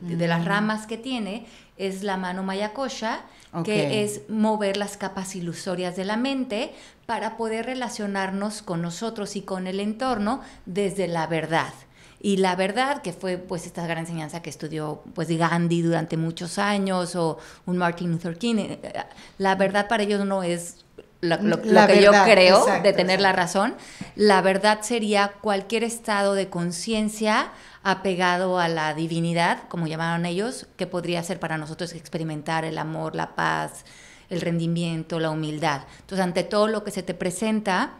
de las mm. ramas que tiene, es la mano mayakosha, que es mover las capas ilusorias de la mente para poder relacionarnos con nosotros y con el entorno desde la verdad. Y la verdad que fue pues esta gran enseñanza que estudió pues Gandhi durante muchos años o un Martin Luther King. Eh, eh, la verdad para ellos no es lo, que yo creo de tener la razón. La verdad sería cualquier estado de conciencia apegado a la divinidad, como llamaron ellos, que podría ser para nosotros experimentar el amor, la paz, el rendimiento, la humildad. Entonces, ante todo lo que se te presenta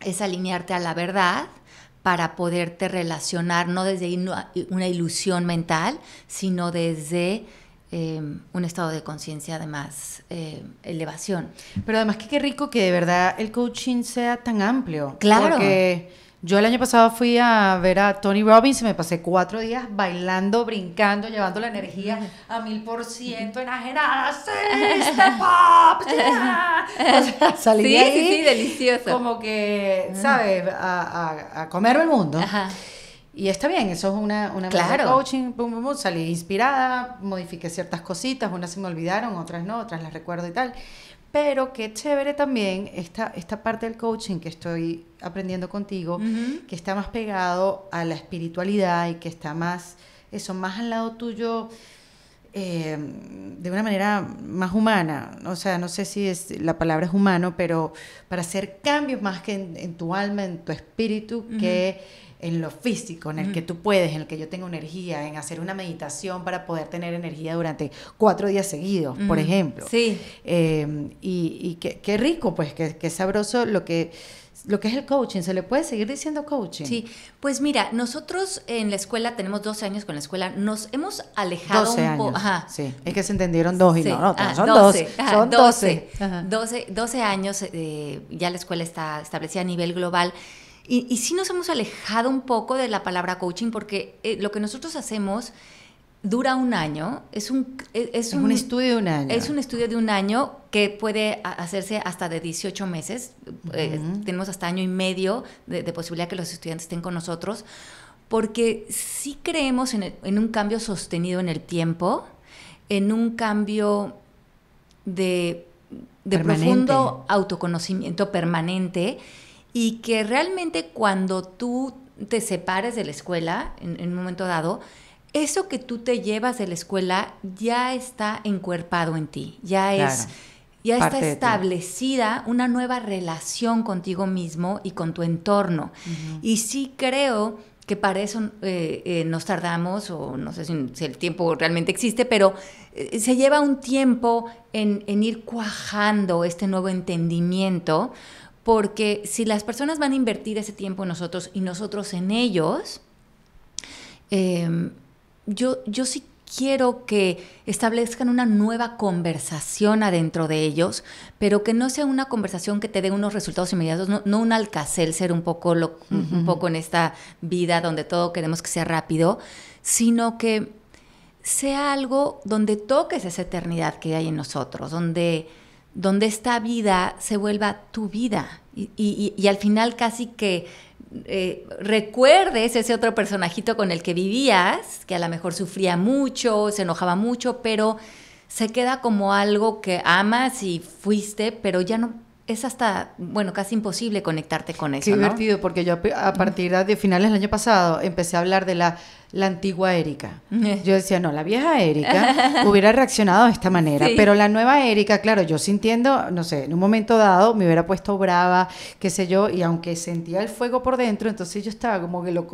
es alinearte a la verdad para poderte relacionar, no desde una ilusión mental, sino desde em, un estado de conciencia de más em, elevación. Pero además qué rico que de verdad el coaching sea tan amplio. Claro. Porque yo el año pasado fui a ver a Tony Robbins y me pasé cuatro días bailando, brincando, llevando la energía a mil por ciento enajenada. ¡Sí, salí ahí sí, delicioso. Como que, mm. ¿sabes? A, a, comerme el mundo. Y está bien, eso es una, una de coaching, salí inspirada, modifiqué ciertas cositas, unas se me olvidaron, otras no, otras las recuerdo y tal. Pero qué chévere también esta, esta parte del coaching que estoy aprendiendo contigo, que está más pegado a la espiritualidad y que está más, eso, más al lado tuyo. Eh, de una manera más humana, o sea, no sé si es, la palabra es humano, pero para hacer cambios más que en, tu alma, en tu espíritu, que en lo físico, en el que mm. tú puedes, en el que yo tengo energía, en hacer una meditación para poder tener energía durante cuatro días seguidos, por mm, ejemplo. Sí. Em, y, y qué, rico, pues, qué, qué sabroso lo que lo que es el coaching. ¿Se le puede seguir diciendo coaching? Sí, pues mira, nosotros en la escuela, tenemos 12 años con la escuela, nos hemos alejado un poco. Sí, es que se entendieron dos y no, no, ah, son 12. son 12. 12, años, eh, ya la escuela está establecida a nivel global. Y, sí nos hemos alejado un poco de la palabra coaching porque eh, lo que nosotros hacemos dura un año, es e, un, estudio de un año. Es un estudio de un año que puede hacerse hasta de 18 meses, eh, tenemos hasta año y medio de, posibilidad que los estudiantes estén con nosotros, porque sí creemos en, un cambio sostenido en el tiempo, en un cambio de, de profundo autoconocimiento permanente y que realmente cuando tú te separes de la escuela en, un momento dado, eso que tú te llevas de la escuela ya está encuerpado en ti, ya es ya está establecida una nueva relación contigo mismo y con tu entorno. Y sí creo que para eso eh, eh, nos tardamos, o no sé si, el tiempo realmente existe, pero eh, se lleva un tiempo en ir cuajando este nuevo entendimiento, porque si las personas van a invertir ese tiempo en nosotros y nosotros en ellos, em, yo, yo sí quiero que establezcan una nueva conversación adentro de ellos, pero que no sea una conversación que te dé unos resultados inmediatos, no, no un alcacel ser un poco, un poco en esta vida donde todo queremos que sea rápido, sino que sea algo donde toques esa eternidad que hay en nosotros, donde donde esta vida se vuelva tu vida y, al final casi que eh, recuerdes ese otro personajito con el que vivías, que a lo mejor sufría mucho, se enojaba mucho, pero se queda como algo que amas y fuiste, pero ya no es hasta, bueno, casi imposible conectarte con eso. Qué divertido, porque yo a partir de finales del año pasado empecé a hablar de la la antigua Erika. Yo decía, no, la vieja Erika hubiera reaccionado de esta manera, pero la nueva Erika, claro, yo sintiendo, no sé, en un momento dado me hubiera puesto brava, qué sé yo, y aunque sentía el fuego por dentro, entonces yo estaba como que lo,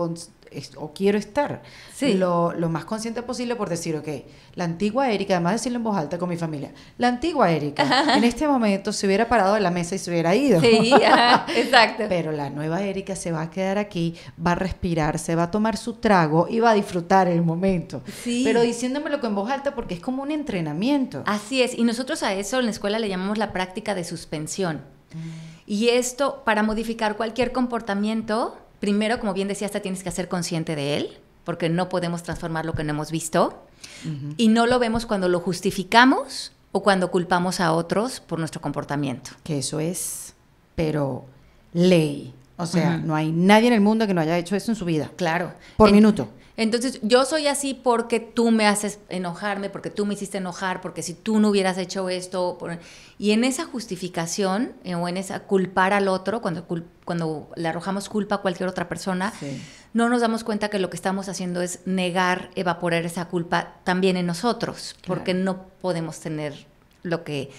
o quiero estar lo, más consciente posible por decir, ok, la antigua Erika, además de decirlo en voz alta con mi familia, la antigua Erika en este momento se hubiera parado de la mesa y se hubiera ido. Sí, exacto. Pero la nueva Erika se va a quedar aquí, va a respirar, se va a tomar su trago y va a disfrutar el momento. Sí. Pero diciéndomelo con voz alta porque es como un entrenamiento. Así es, y nosotros a eso en la escuela le llamamos la práctica de suspensión. Mm. Y esto para modificar cualquier comportamiento primero, como bien decía, hasta tienes que ser consciente de él, porque no podemos transformar lo que no hemos visto. Y no lo vemos cuando lo justificamos o cuando culpamos a otros por nuestro comportamiento. Que eso es, pero ley. O sea, no hay nadie en el mundo que no haya hecho eso en su vida. Claro. Por minuto. Entonces, yo soy así porque tú me haces enojarme, porque tú me hiciste enojar, porque si tú no hubieras hecho esto. Y en esa justificación, eh, o en esa culpar al otro, cuando, cuando le arrojamos culpa a cualquier otra persona, no nos damos cuenta que lo que estamos haciendo es negar, evaporar esa culpa también en nosotros, porque no podemos tener lo que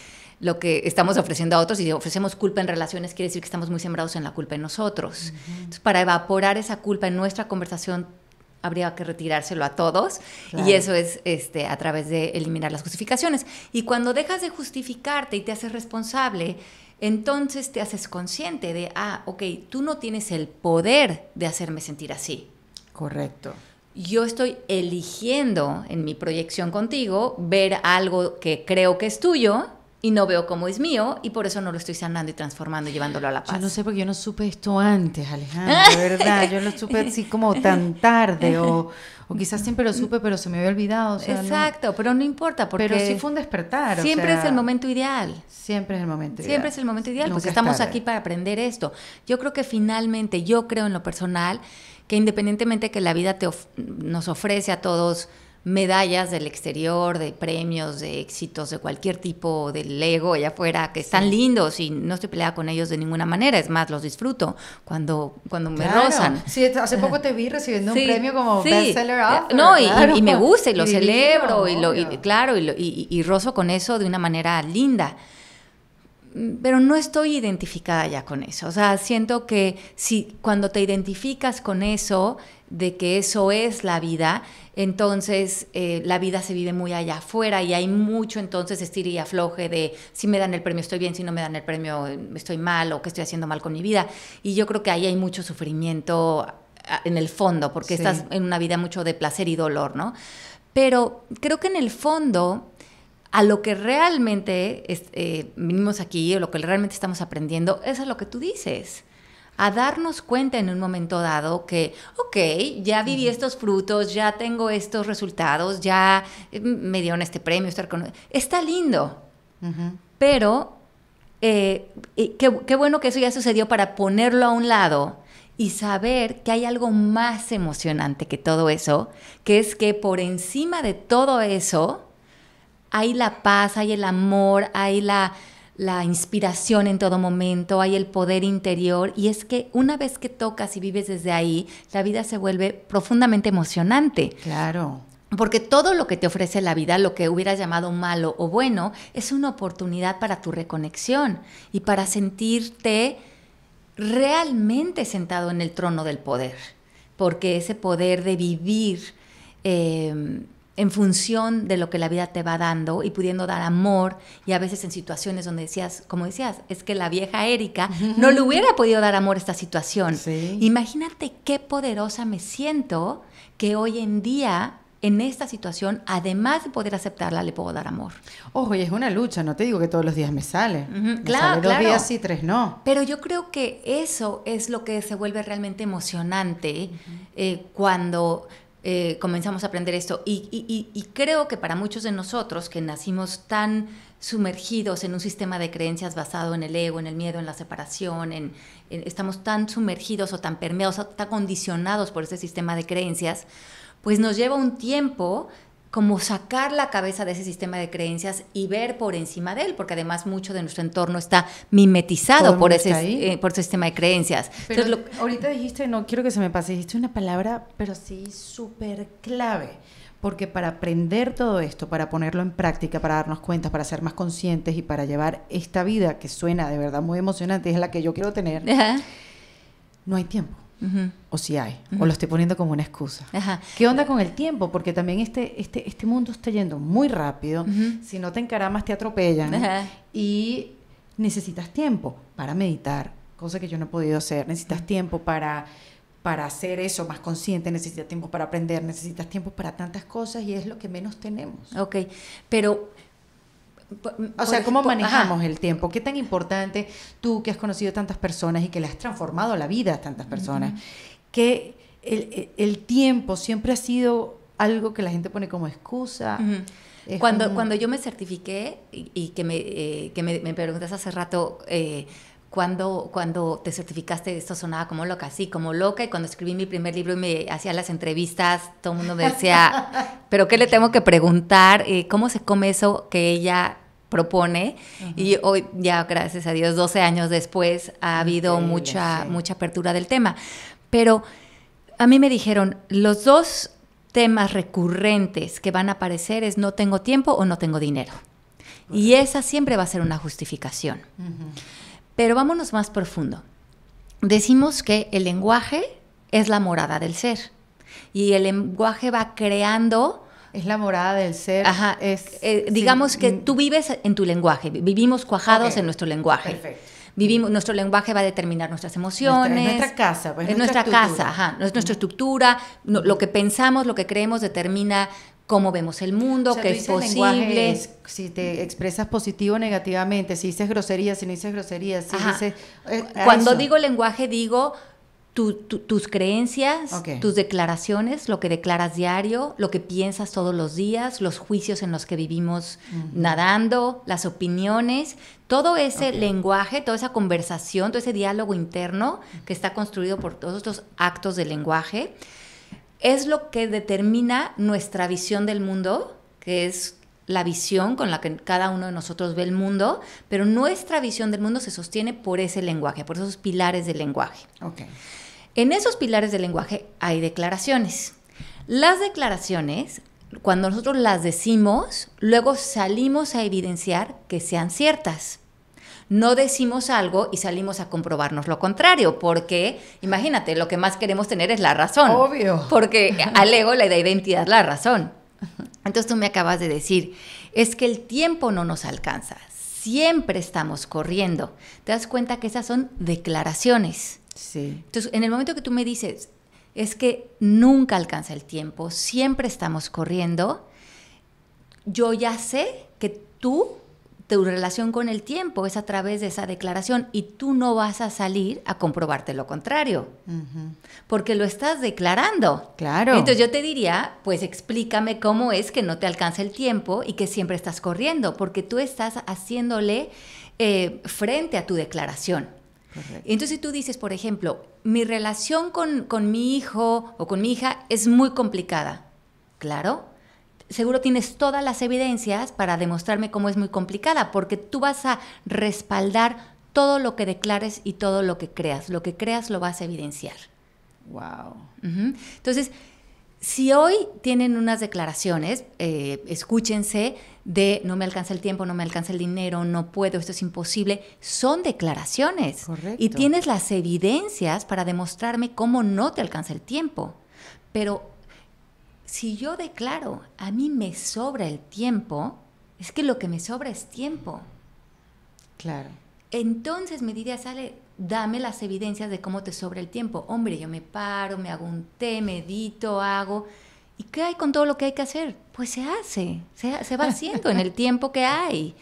lo que estamos ofreciendo a otros y si ofrecemos culpa en relaciones quiere decir que estamos muy sembrados en la culpa en nosotros. Entonces, para evaporar esa culpa en nuestra conversación habría que retirárselo a todos y eso es este a través de eliminar las justificaciones y cuando dejas de justificarte y te haces responsable entonces te haces consciente de ah ok tú no tienes el poder de hacerme sentir así correcto yo estoy eligiendo en mi proyección contigo ver algo que creo que es tuyo y no veo cómo es mío y por eso no lo estoy sanando y transformando llevándolo a la paz. Yo no sé porque yo no supe esto antes, Alejandra, de verdad. Yo lo supe así como tan tarde o, quizás siempre lo supe pero se me había olvidado. Exacto, pero no importa porque... Pero sí fue un despertar. Siempre es el momento ideal. Siempre es el momento ideal. Siempre es el momento ideal porque estamos aquí para aprender esto. Yo creo que finalmente, yo creo en lo personal que independientemente que la vida te nos ofrece a todos medallas del exterior, de premios, de éxitos de cualquier tipo, del ego allá afuera, que están lindos y no estoy peleada con ellos de ninguna manera, es más, los disfruto cuando, cuando me rozan. Sí, hace poco te vi recibiendo un premio como bestseller No, y, me gusta y lo celebro, y, lo, claro, y, y, rozo con eso de una manera linda pero no estoy identificada ya con eso. O sea, siento que si cuando te identificas con eso, de que eso es la vida, entonces eh, la vida se vive muy allá afuera y hay mucho entonces estir y afloje de si me dan el premio estoy bien, si no me dan el premio estoy mal o que estoy haciendo mal con mi vida. Y yo creo que ahí hay mucho sufrimiento en el fondo, porque estás en una vida mucho de placer y dolor, ¿no? Pero creo que en el fondo a lo que realmente eh, vinimos aquí o lo que realmente estamos aprendiendo es a lo que tú dices a darnos cuenta en un momento dado que, ok, ya viví estos frutos, ya tengo estos resultados, ya eh, me dieron este premio, está lindo, pero eh, qué, qué, bueno que eso ya sucedió para ponerlo a un lado y saber que hay algo más emocionante que todo eso, que es que por encima de todo eso hay la paz, hay el amor, hay la, inspiración en todo momento, hay el poder interior y es que una vez que tocas y vives desde ahí, la vida se vuelve profundamente emocionante. Claro. Porque todo lo que te ofrece la vida, lo que hubieras llamado malo o bueno, es una oportunidad para tu reconexión y para sentirte realmente sentado en el trono del poder. Porque ese poder de vivir em, en función de lo que la vida te va dando y pudiendo dar amor y a veces en situaciones donde decías, como decías, es que la vieja Erika no le hubiera podido dar amor a esta situación. Imagínate qué poderosa me siento que hoy en día en esta situación, además de poder aceptarla, le puedo dar amor. Ojo, y es una lucha, no te digo que todos los días me sale. claro, sale Dos días y tres no. Pero yo creo que eso es lo que se vuelve realmente emocionante eh, cuando eh, comenzamos a aprender esto. Y, creo que para muchos de nosotros que nacimos tan sumergidos en un sistema de creencias basado en el ego, en el miedo, en la separación, en, estamos tan sumergidos o tan permeados, tan condicionados por ese sistema de creencias, pues nos lleva un tiempo como sacar la cabeza de ese sistema de creencias y ver por encima de él, porque además mucho de nuestro entorno está mimetizado por ese, eh, por ese sistema de creencias. Pero ahorita dijiste, no quiero que se me pase, dijiste una palabra, pero sí súper clave, porque para aprender todo esto, para ponerlo en práctica, para darnos cuenta, para ser más conscientes y para llevar esta vida que suena de verdad muy emocionante, es la que yo quiero tener, no hay tiempo o si hay, o lo estoy poniendo como una excusa. ¿Qué onda con el tiempo? Porque también este, este, este mundo está yendo muy rápido, si no te encaramas te atropellan y necesitas tiempo para meditar, cosa que yo no he podido hacer, necesitas tiempo para para hacer eso más consciente, necesitas tiempo para aprender, necesitas tiempo para tantas cosas y es lo que menos tenemos. Ok, pero Mm, o sea, ¿cómo manejamos el tiempo? ¿Qué tan importante tú que has conocido tantas personas y que le has transformado la vida a tantas personas? Que e, el, tiempo siempre ha sido algo que la gente pone como excusa. Cuando, cuando yo me certifiqué y, que, eh, me, preguntas hace rato, eh, cuando, cuando te certificaste, esto sonaba como loca, sí, como loca. Y cuando escribí mi primer libro y me hacía las entrevistas, todo el mundo me decía, ¿pero qué le tengo que preguntar? Eh, ¿Cómo se come eso que ella propone? Y hoy, ya gracias a Dios, 12 años después, ha habido mucha, mucha apertura del tema. Pero a mí me dijeron, los dos temas recurrentes que van a aparecer es no tengo tiempo o no tengo dinero. Y esa siempre va a ser una justificación. Pero vámonos más profundo. Decimos que el lenguaje es la morada del ser y el lenguaje va creando... Es la morada del ser. Ajá. Es, eh, digamos que mm. tú vives en tu lenguaje, vivimos cuajados en nuestro lenguaje. Perfecto. Vivimos, nuestro lenguaje va a determinar nuestras emociones. Pues, nuestra, nuestra casa, Es nuestra, casa, ajá. Es nuestra estructura. lo que pensamos, lo que creemos determina cómo vemos el mundo, qué es posible. si te expresas positivo o negativamente, si dices groserías, si no dices groserías. Eh, Cuando digo lenguaje, digo tus creencias, tus declaraciones, lo que declaras diario, lo que piensas todos los días, los juicios en los que vivimos nadando, las opiniones, todo ese lenguaje, toda esa conversación, todo ese diálogo interno que está construido por todos estos actos de lenguaje es lo que determina nuestra visión del mundo, que es la visión con la que cada uno de nosotros ve el mundo, pero nuestra visión del mundo se sostiene por ese lenguaje, por esos pilares del lenguaje. En esos pilares del lenguaje hay declaraciones. Las declaraciones, cuando nosotros las decimos, luego salimos a evidenciar que sean ciertas no decimos algo y salimos a comprobarnos lo contrario, porque imagínate, lo que más queremos tener es la razón. Obvio. Porque al ego le da identidad la razón. Entonces tú me acabas de decir, es que el tiempo no nos alcanza, siempre estamos corriendo. Te das cuenta que esas son declaraciones. Sí. Entonces, en el momento que tú me dices, es que nunca alcanza el tiempo, siempre estamos corriendo, yo ya sé que tú tu relación con el tiempo es a través de esa declaración y tú no vas a salir a comprobarte lo contrario, porque lo estás declarando. Claro. Entonces yo te diría, pues explícame cómo es que no te alcanza el tiempo y que siempre estás corriendo, porque tú estás haciéndole eh, frente a tu declaración. Entonces si tú dices, por ejemplo, mi relación con mi hijo o con mi hija es muy complicada. Claro, seguro tienes todas las evidencias para demostrarme cómo es muy complicada, porque tú vas a respaldar todo lo que declares y todo lo que creas. Lo que creas lo vas a evidenciar. Wow. Entonces, si hoy tienen unas declaraciones, eh, escúchense de no me alcanza el tiempo, no me alcanza el dinero, no puedo, esto es imposible, son declaraciones. Correcto. Y tienes las evidencias para demostrarme cómo no te alcanza el tiempo. Pero si yo declaro, a mí me sobra el tiempo, es que lo que me sobra es tiempo. Claro. Entonces me diría, sale, dame las evidencias de cómo te sobra el tiempo. Hombre, yo me paro, me hago un té, medito, hago. ¿Y qué hay con todo lo que hay que hacer? Pues se hace, se, se va haciendo en el tiempo que hay.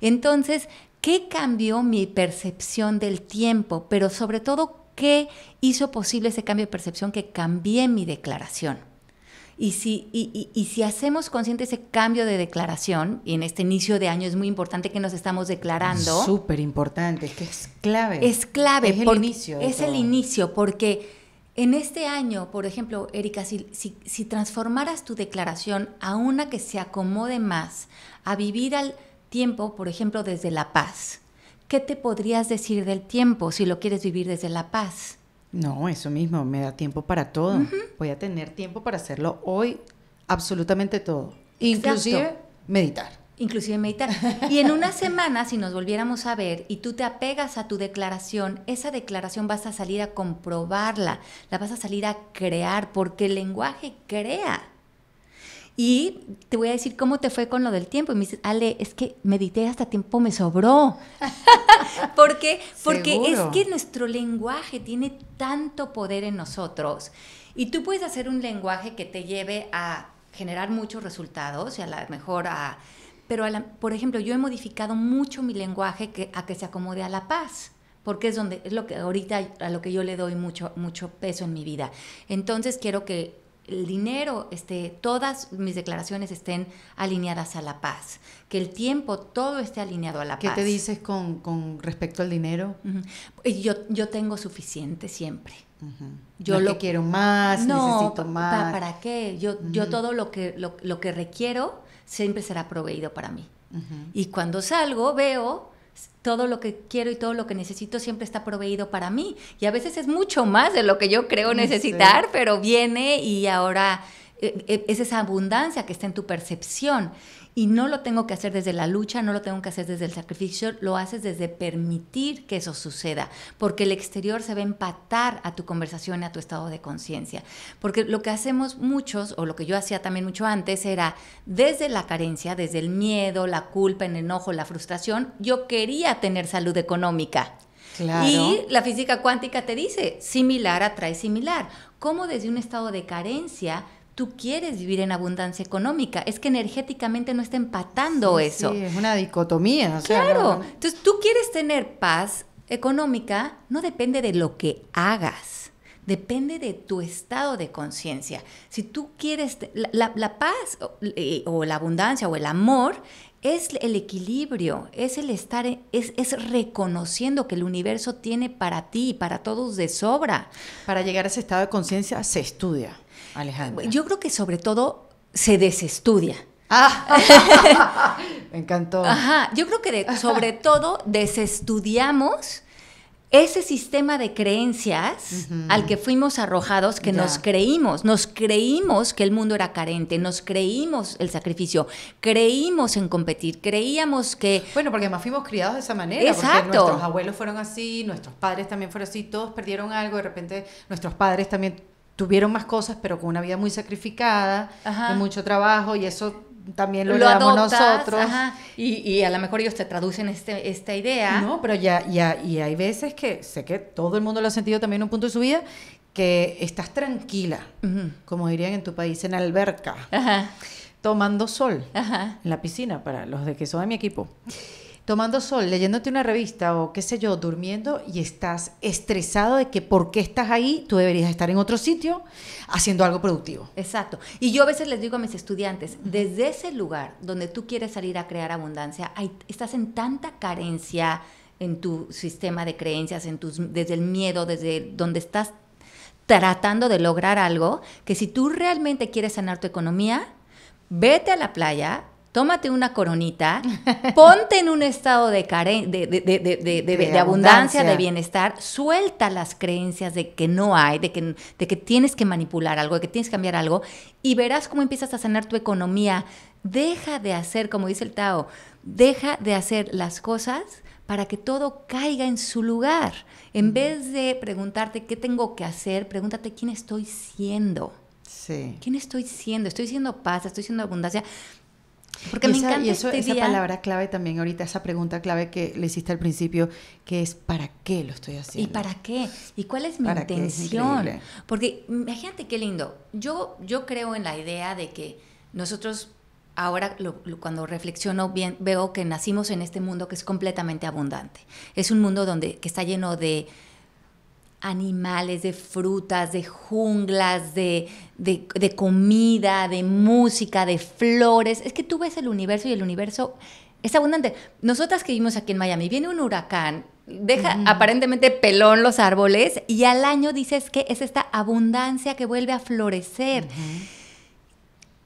Entonces, ¿qué cambió mi percepción del tiempo? Pero sobre todo, ¿qué hizo posible ese cambio de percepción que cambié mi declaración? Y si, y, y, si hacemos consciente ese cambio de declaración, y en este inicio de año es muy importante que nos estamos declarando. Súper importante, que es clave. Es clave. Es el inicio. Es el inicio, porque en este año, por ejemplo, Erika, si transformaras tu declaración a una que se acomode más a vivir al tiempo, por ejemplo, desde la paz, ¿qué te podrías decir del tiempo si lo quieres vivir desde la paz? No, eso mismo, me da tiempo para todo. Voy a tener tiempo para hacerlo hoy, absolutamente todo. Inclusive meditar. Inclusive meditar. Y en una semana, si nos volviéramos a ver y tú te apegas a tu declaración, esa declaración vas a salir a comprobarla, la vas a salir a crear, porque el lenguaje crea. Y te voy a decir cómo te fue con lo del tiempo. Y me dices, Ale, es que medité hasta tiempo, me sobró. ¿Por qué? Porque es que nuestro lenguaje tiene tanto poder en nosotros. Y tú puedes hacer un lenguaje que te lleve a generar muchos resultados y a la mejor a... Pero, por ejemplo, yo he modificado mucho mi lenguaje que, a que se acomode a la paz porque es donde es lo que ahorita a lo que yo le doy mucho mucho peso en mi vida. Entonces quiero que el dinero, este, todas mis declaraciones estén alineadas a la paz, que el tiempo todo esté alineado a la paz. ¿Qué te dices con, respecto al dinero? yo, yo tengo suficiente siempre. Yo lo quiero más, no, necesito más. ¿Para qué? Yo, yo todo lo que, lo, lo, que requiero siempre será proveído para mí. Y cuando salgo veo todo lo que quiero y todo lo que necesito siempre está proveído para mí. Y a veces es mucho más de lo que yo creo mm, necesitar, pero viene y ahora eh, eh, es esa abundancia que está en tu percepción. Y no lo tengo que hacer desde la lucha, no lo tengo que hacer desde el sacrificio, lo haces desde permitir que eso suceda, porque el exterior se va a empatar a tu conversación, y a tu estado de conciencia. Porque lo que hacemos muchos, o lo que yo hacía también mucho antes, era desde la carencia, desde el miedo, la culpa, el enojo, la frustración, yo quería tener salud económica. Claro. Y la física cuántica te dice, similar atrae similar. ¿Cómo desde un estado de carencia tú quieres vivir en abundancia económica. Es que energéticamente no está empatando eso. Sí, es una dicotomía. claro. Entonces, tú quieres tener paz económica, no depende de lo que hagas. Depende de tu estado de conciencia. Si tú quieres la, paz o, eh, o, la abundancia o el amor, es el equilibrio, es el estar, es, es reconociendo que el universo tiene para ti y para todos de sobra. Para llegar a ese estado de conciencia se estudia. Alejandro, Yo creo que sobre todo se desestudia. Ah, me encantó. Ajá, yo creo que sobre todo desestudiamos ese sistema de creencias al que fuimos arrojados, que nos creímos, nos creímos que el mundo era carente, nos creímos el sacrificio, creímos en competir, creíamos que... Bueno, porque además fuimos criados de esa manera, Exacto. porque nuestros abuelos fueron así, nuestros padres también fueron así, todos perdieron algo, de repente nuestros padres también tuvieron más cosas, pero con una vida muy sacrificada, mucho trabajo, y eso también lo, lo nosotros. Y, a lo mejor ellos te traducen este, esta idea. No, pero ya, ya, y hay veces que sé que todo el mundo lo ha sentido también en un punto de su vida, que estás tranquila, como dirían en tu país, en alberca, tomando sol en la piscina, para los de que son de mi equipo tomando sol, leyéndote una revista o qué sé yo, durmiendo y estás estresado de que por qué estás ahí, tú deberías estar en otro sitio haciendo algo productivo. Exacto. Y yo a veces les digo a mis estudiantes, desde ese lugar donde tú quieres salir a crear abundancia, estás en tanta carencia en tu sistema de creencias, en tus, desde el miedo, desde donde estás tratando de lograr algo, que si tú realmente quieres sanar tu economía, vete a la playa, tómate una coronita, ponte en un estado de, de, de, abundancia, de bienestar, suelta las creencias de que no hay, de que, de que tienes que manipular algo, de que tienes que cambiar algo, y verás cómo empiezas a sanar tu economía. Deja de hacer, como dice el Tao, deja de hacer las cosas para que todo caiga en su lugar. En vez de preguntarte qué tengo que hacer, pregúntate quién estoy siendo. Sí. ¿Quién estoy siendo? Estoy siendo paz, estoy siendo abundancia. Porque me encanta y eso, este esa palabra clave también ahorita, esa pregunta clave que le hiciste al principio, que es ¿para qué lo estoy haciendo? ¿Y para qué? ¿Y cuál es mi intención? Porque imagínate qué lindo. Yo, yo creo en la idea de que nosotros ahora cuando reflexiono bien veo que nacimos en este mundo que es completamente abundante. Es un mundo donde que está lleno de animales, de frutas, de junglas, de, comida, de música, de flores. Es que tú ves el universo y el universo es abundante. Nosotras que vivimos aquí en Miami, viene un huracán, deja aparentemente pelón los árboles y al año dices que es esta abundancia que vuelve a florecer.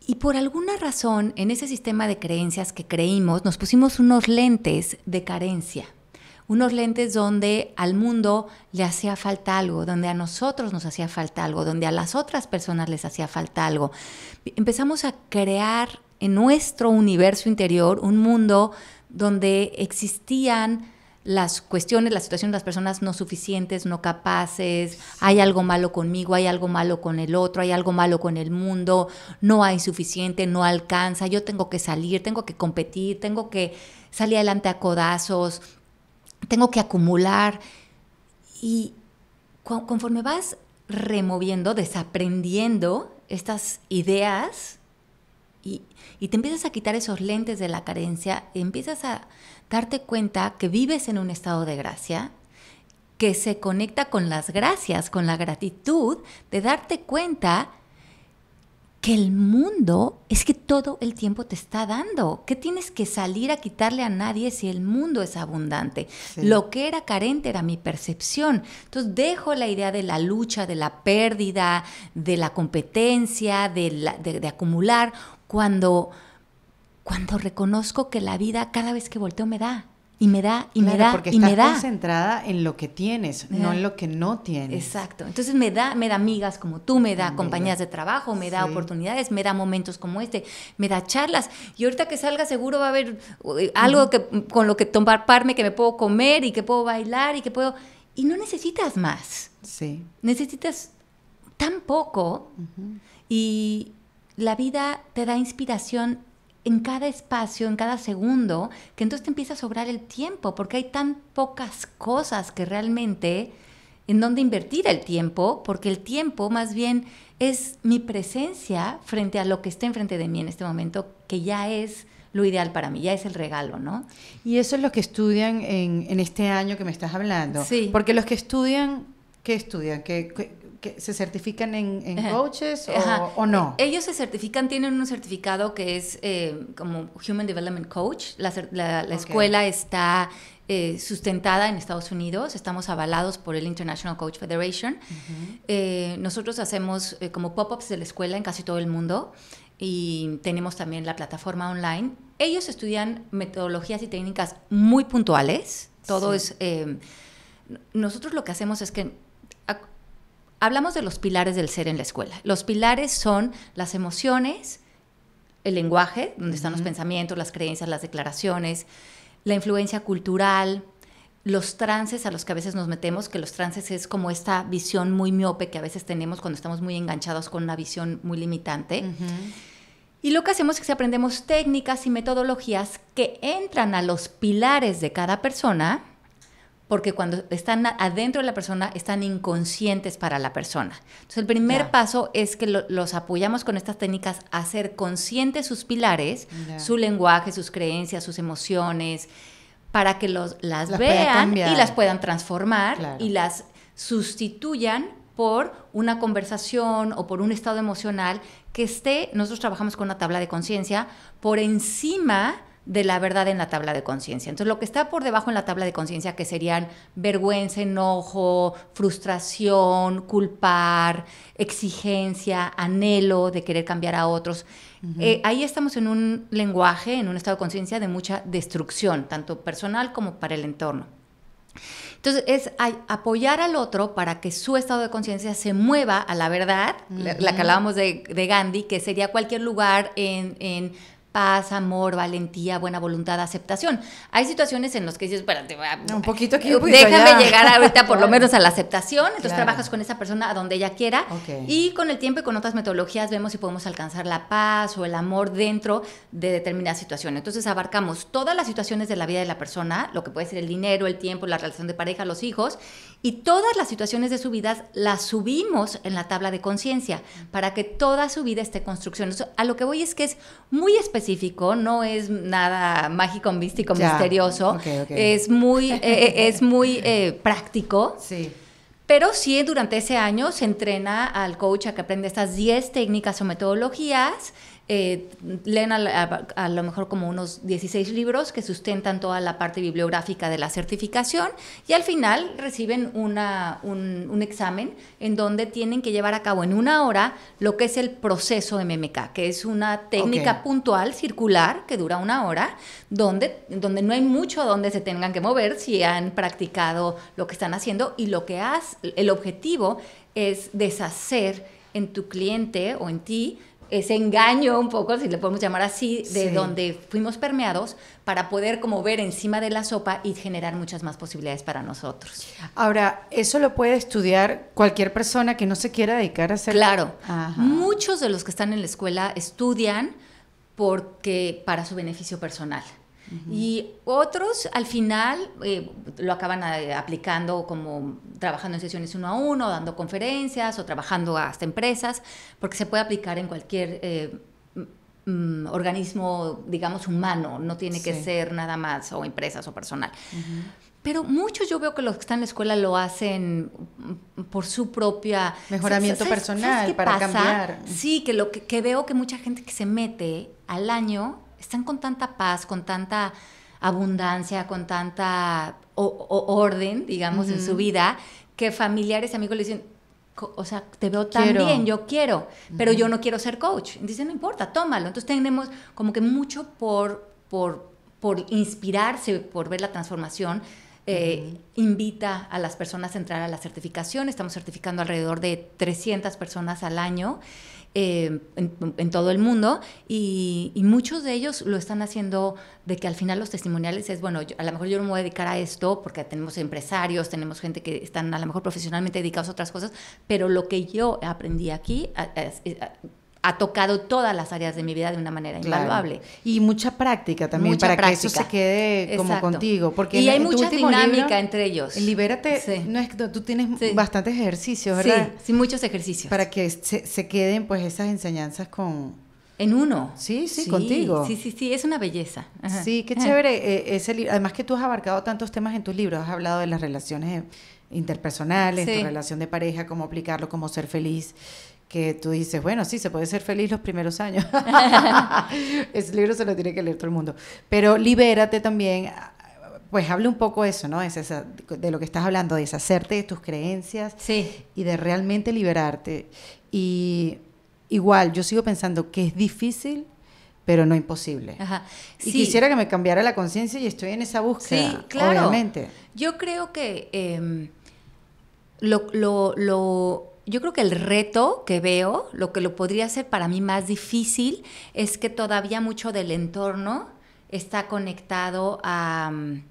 Y por alguna razón, en ese sistema de creencias que creímos, nos pusimos unos lentes de carencia unos lentes donde al mundo le hacía falta algo, donde a nosotros nos hacía falta algo, donde a las otras personas les hacía falta algo. Empezamos a crear en nuestro universo interior un mundo donde existían las cuestiones, la situación de las personas no suficientes, no capaces, hay algo malo conmigo, hay algo malo con el otro, hay algo malo con el mundo, no hay suficiente, no alcanza, yo tengo que salir, tengo que competir, tengo que salir adelante a codazos, tengo que acumular. Y conforme vas removiendo, desaprendiendo estas ideas y, te empiezas a quitar esos lentes de la carencia, empiezas a darte cuenta que vives en un estado de gracia, que se conecta con las gracias, con la gratitud, de darte cuenta que el mundo es que todo el tiempo te está dando, que tienes que salir a quitarle a nadie si el mundo es abundante. Lo que era carente era mi percepción. Entonces dejo la idea de la lucha, de la pérdida, de la competencia, de, de acumular, cuando, cuando reconozco que la vida cada vez que volteo me da y me da, y me da, y me da. concentrada en lo que tienes, no en lo que no tienes. Exacto. Entonces me da, me da amigas como tú, me da mm, compañías de trabajo, me da oportunidades, me da momentos como este, me da charlas. Y ahorita que salga seguro va a haber eh, algo que, mm, con lo que parme que me puedo comer y que puedo bailar y que puedo... Y no necesitas más. Sí. Necesitas tan poco y la vida te da inspiración en cada espacio, en cada segundo, que entonces te empieza a sobrar el tiempo, porque hay tan pocas cosas que realmente en dónde invertir el tiempo, porque el tiempo más bien es mi presencia frente a lo que está enfrente de mí en este momento, que ya es lo ideal para mí, ya es el regalo, ¿no? Y eso es lo que estudian en, este año que me estás hablando. Sí. Porque los que estudian, ¿qué estudian? ¿Qué, qué estudian qué se certifican en, coaches o, no? E-, ellos se certifican, tienen un certificado que es eh, como Human Development Coach. La, escuela está eh, sustentada en Estados Unidos, estamos avalados por el International Coach Federation. Eh, nosotros hacemos como pop-ups de la escuela en casi todo el mundo y tenemos también la plataforma online. Ellos estudian metodologías y técnicas muy puntuales. Todo es... nosotros lo que hacemos es que Hablamos de los pilares del ser en la escuela. Los pilares son las emociones, el lenguaje, donde están los pensamientos, las creencias, las declaraciones, la influencia cultural, los trances a los que a veces nos metemos, que los trances es como esta visión muy miope que a veces tenemos cuando estamos muy enganchados con una visión muy limitante. Y lo que hacemos es que aprendemos técnicas y metodologías que entran a los pilares de cada persona porque cuando están adentro de la persona están inconscientes para la persona. Entonces el primer paso es que los apoyamos con estas técnicas a ser conscientes sus pilares, su lenguaje, sus creencias, sus emociones, para que los, las, vean y las puedan transformar y las sustituyan por una conversación o por un estado emocional que esté, nosotros trabajamos con una tabla de conciencia, por encima de la verdad en la tabla de conciencia. Entonces, lo que está por debajo en la tabla de conciencia, que serían vergüenza, enojo, frustración, culpar, exigencia, anhelo de querer cambiar a otros, eh, ahí estamos en un lenguaje, en un estado de conciencia de mucha destrucción, tanto personal como para el entorno. Entonces, es apoyar al otro para que su estado de conciencia se mueva a la verdad, la, que hablábamos de, de, Gandhi, que sería cualquier lugar en paz, amor, valentía, buena voluntad, aceptación. Hay situaciones en las que dices, espérate, un poquito eh, déjame llegar ahorita por lo menos a la aceptación, entonces trabajas con esa persona a donde ella quiera y con el tiempo y con otras metodologías vemos si podemos alcanzar la paz o el amor dentro de determinada situaciones. Entonces abarcamos todas las situaciones de la vida de la persona, lo que puede ser el dinero, el tiempo, la relación de pareja, los hijos y todas las situaciones de su vida las subimos en la tabla de conciencia para que toda su vida esté construcción. a lo que voy es que es muy específico, no es nada mágico, místico, misterioso. Es muy, eh, eh, es muy eh, práctico. Sí. Pero sí, durante ese año se entrena al coach a que aprende estas 10 técnicas o metodologías eh, leen a, lo mejor como unos 16 libros que sustentan toda la parte bibliográfica de la certificación y al final reciben un, examen en donde tienen que llevar a cabo en una hora lo que es el proceso MMK, que es una técnica puntual, circular, que dura una hora, donde, donde no hay mucho donde se tengan que mover si han practicado lo que están haciendo y lo que has, el objetivo es deshacer en tu cliente o en ti ese engaño un poco, si le podemos llamar así, de donde fuimos permeados para poder como ver encima de la sopa y generar muchas más posibilidades para nosotros. Ahora, eso lo puede estudiar cualquier persona que no se quiera dedicar a hacer. Claro, muchos de los que están en la escuela estudian porque para su beneficio personal. Y otros al final eh, lo acaban eh, aplicando como trabajando en sesiones uno a uno, dando conferencias o trabajando hasta empresas, porque se puede aplicar en cualquier eh, mm, mm, organismo, digamos, humano, no tiene que ser nada más o empresas o personal. Pero muchos yo veo que los que están en la escuela lo hacen por su propia... Mejoramiento personal para cambiar. Sí, que lo que, que veo que mucha gente que se mete al año están con tanta paz, con tanta abundancia, con tanta orden, digamos, en su vida, que familiares, y amigos le dicen, o sea, te veo tan bien, yo quiero, pero yo no quiero ser coach. Dicen, no importa, tómalo. Entonces tenemos como que mucho por, por, por inspirarse, por ver la transformación. Eh, invita a las personas a entrar a la certificación. Estamos certificando alrededor de 300 personas al año Em, en, todo el mundo y, muchos de ellos lo están haciendo de que al final los testimoniales es, bueno, a lo mejor yo no me voy a dedicar a esto porque tenemos empresarios, tenemos gente que están a lo mejor profesionalmente dedicados a otras cosas, pero lo que yo aprendí aquí es ha tocado todas las áreas de mi vida de una manera invaluable. Y mucha práctica también, para que eso se quede como contigo. Porque y hay mucha dinámica entre ellos. Libérate, no tú tienes bastantes ejercicios, ¿verdad? Sí, sí, muchos ejercicios. Para que se, queden pues esas enseñanzas con... En uno. Sí, sí, contigo. Sí, sí, sí, es una belleza. Sí, qué chévere eh, Además que tú has abarcado tantos temas en tus libros, has hablado de las relaciones interpersonales, tu relación de pareja, cómo aplicarlo, cómo ser feliz, que tú dices, bueno, sí, se puede ser feliz los primeros años. Ese libro se lo tiene que leer todo el mundo. Pero libérate también, pues hable un poco eso, ¿no? Es de lo que estás hablando, de deshacerte de tus creencias sí. y de realmente liberarte. Y igual, yo sigo pensando que es difícil pero no imposible. Y quisiera que me cambiara la conciencia y estoy en esa búsqueda, sí, claro. obviamente. Yo creo que em, lo yo creo que el reto que veo, lo que lo podría ser para mí más difícil, es que todavía mucho del entorno está conectado a, mm,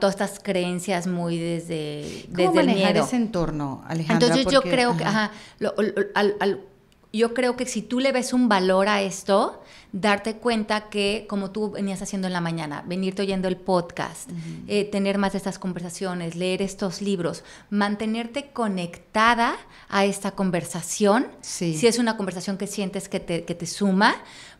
todas estas creencias muy desde, ¿Cómo manejar ese entorno, Alejandra? Entonces yo creo que, al, yo creo que si tú le ves un valor a esto, darte cuenta que como tú venías haciendo en la mañana, venirte oyendo el podcast, eh, tener más de estas conversaciones, leer estos libros, mantenerte conectada a esta conversación, si es una conversación que sientes que te, que te suma,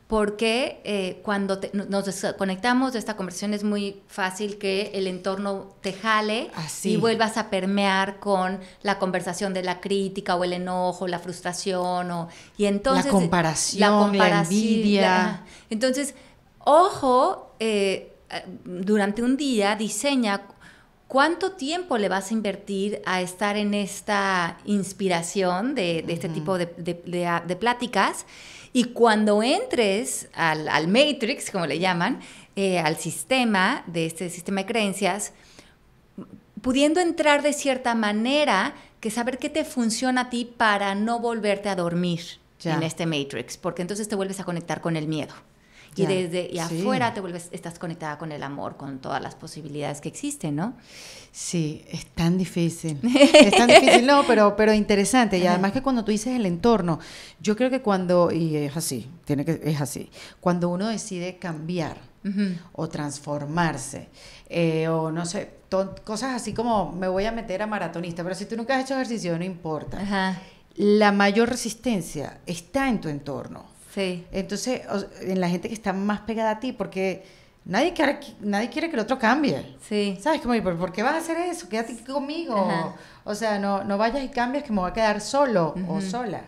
porque eh, cuando nos desconectamos de esta conversación es muy fácil que el entorno te jale y vuelvas a permear con la conversación de la crítica o el enojo, la frustración o y entonces la comparación, la, envidia. entonces, ojo, eh, durante un día diseña ¿Cuánto tiempo le vas a invertir a estar en esta inspiración de, este tipo de pláticas? Y cuando entres al, matrix, como le llaman, eh, al sistema de este sistema de creencias, pudiendo entrar de cierta manera, que saber qué te funciona a ti para no volverte a dormir en este matrix, porque entonces te vuelves a conectar con el miedo y desde y afuera te vuelves, estás conectada con el amor, con todas las posibilidades que existen, ¿no? Sí, es tan difícil. es tan difícil, no, pero, pero interesante. Y además que cuando tú dices el entorno, yo creo que cuando, y es así, tiene que, es así, cuando uno decide cambiar o transformarse, eh, o no sé, cosas así como me voy a meter a maratonista, pero si tú nunca has hecho ejercicio, no importa. La mayor resistencia está en tu entorno entonces, en la gente que está más pegada a ti, porque nadie quiere, nadie quiere que el otro cambie. Sí. ¿Sabes? Como, ¿por qué vas a hacer eso? Quédate conmigo. O sea, no, no vayas y cambias que me voy a quedar solo o sola.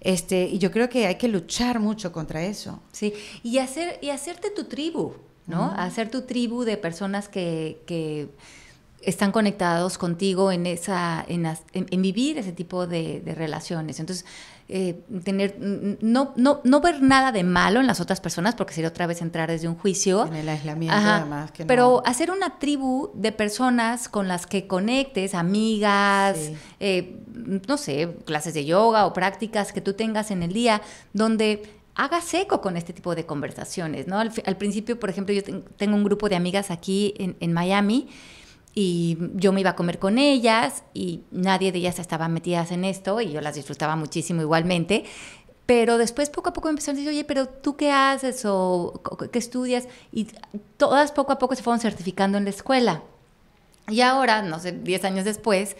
Este, y yo creo que hay que luchar mucho contra eso. Sí, y, hacer, y hacerte tu tribu, ¿no? Hacer tu tribu de personas que, están conectados contigo en, esa, vivir ese tipo de, de relaciones. Entonces, eh, tener, no, no, no ver nada de malo en las otras personas, porque sería otra vez entrar desde un juicio. En el aislamiento, Pero hacer una tribu de personas con las que conectes, amigas, eh, no sé, clases de yoga o prácticas que tú tengas en el día, donde hagas eco con este tipo de conversaciones, ¿no? Al, principio, por ejemplo, yo tengo un grupo de amigas aquí en, en Miami y yo me iba a comer con ellas y nadie de ellas estaba metidas en esto y yo las disfrutaba muchísimo igualmente. Pero después poco a poco me empezaron a decir, oye, pero tú qué haces o qué estudias. Y todas poco a poco se fueron certificando en la escuela. Y ahora, no sé, 10 años después,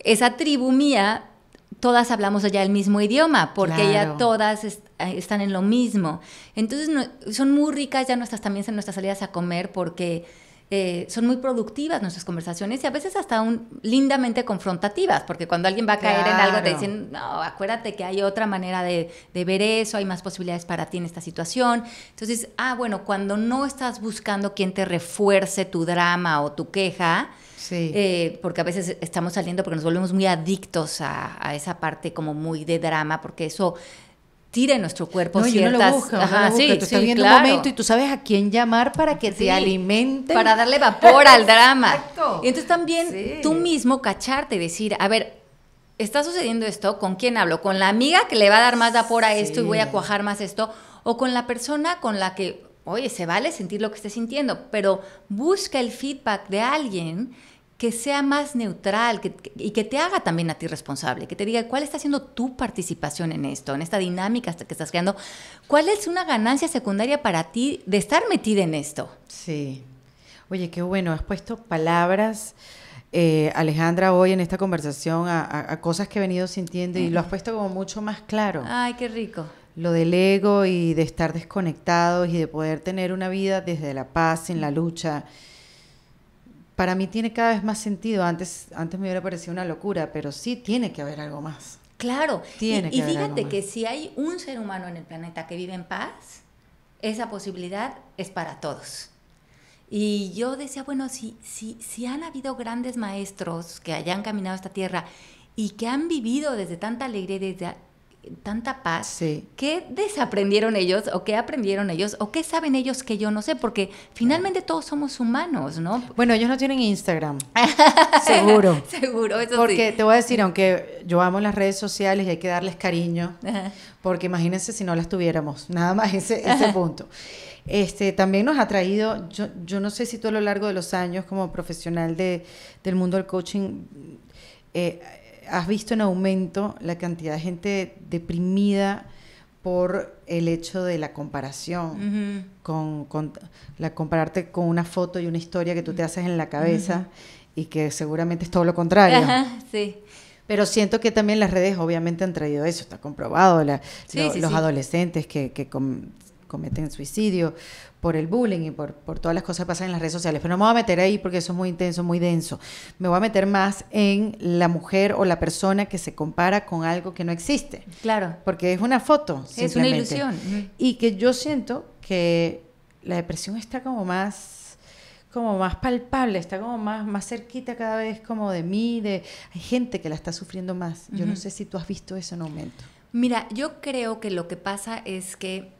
esa tribu mía, todas hablamos ya el mismo idioma, porque ya todas eh, están en lo mismo. Entonces son muy ricas ya nuestras, también en nuestras salidas a comer, porque eh, son muy productivas nuestras conversaciones y a veces hasta un, lindamente confrontativas, porque cuando alguien va a caer en algo te dicen, no, acuérdate que hay otra manera de, ver eso, hay más posibilidades para ti en esta situación. Entonces, ah, bueno, cuando no estás buscando quien te refuerce tu drama o tu queja, eh, porque a veces estamos saliendo porque nos volvemos muy adictos a, esa parte como muy de drama, porque eso tira en nuestro cuerpo no, ciertas. ajá, sí, tú estás momento y tú sabes a quién llamar para que te alimente. Para darle vapor al drama. Exacto. Y entonces también tú mismo cacharte y decir, a ver, está sucediendo esto, ¿con quién hablo? ¿Con la amiga que le va a dar más vapor a esto y voy a cuajar más esto? ¿O con la persona con la que, oye, se vale sentir lo que esté sintiendo, pero busca el feedback de alguien que sea más neutral y que te haga también a ti responsable, que te diga cuál está siendo tu participación en esto, en esta dinámica que estás creando, cuál es una ganancia secundaria para ti de estar metida en esto. Sí. Oye, qué bueno, has puesto palabras, eh, Alejandra, hoy en esta conversación a, cosas que he venido sintiendo y lo has puesto como mucho más claro. Ay, qué rico lo del ego y de estar desconectados y de poder tener una vida desde la paz, en la lucha, para mí tiene cada vez más sentido. Antes, antes me hubiera parecido una locura, pero sí tiene que haber algo más. Claro. Tiene y, fíjate que si hay un ser humano en el planeta que vive en paz, esa posibilidad es para todos. Y yo decía, bueno, si, si, si han habido grandes maestros que hayan caminado esta tierra y que han vivido desde tanta alegría y desde tanta paz. ¿Qué desaprendieron ellos o qué aprendieron ellos o qué saben ellos que yo no sé? Porque finalmente todos somos humanos, ¿no? Bueno, ellos no tienen Instagram. seguro. Seguro, Porque te voy a decir, aunque yo amo las redes sociales y hay que darles cariño, porque imagínense si no las tuviéramos, nada más ese, punto. Este, también nos ha traído, yo, no sé si todo a lo largo de los años como profesional del mundo del coaching... Eh, has visto en aumento la cantidad de gente deprimida por el hecho de la comparación, con, la compararte con una foto y una historia que tú te haces en la cabeza y que seguramente es todo lo contrario. Ajá, sí. Pero siento que también las redes obviamente han traído eso, está comprobado, los adolescentes que, cometen suicidio, por el bullying y por, por todas las cosas que pasan en las redes sociales. Pero no me voy a meter ahí porque eso es muy intenso, muy denso. Me voy a meter más en la mujer o la persona que se compara con algo que no existe. Claro. Porque es una foto. Es una ilusión. Y que yo siento que la depresión está como más como más palpable, está como más, más cerquita cada vez como de mí, de hay gente que la está sufriendo más. Yo no sé si tú has visto eso en aumento. Mira, yo creo que lo que pasa es que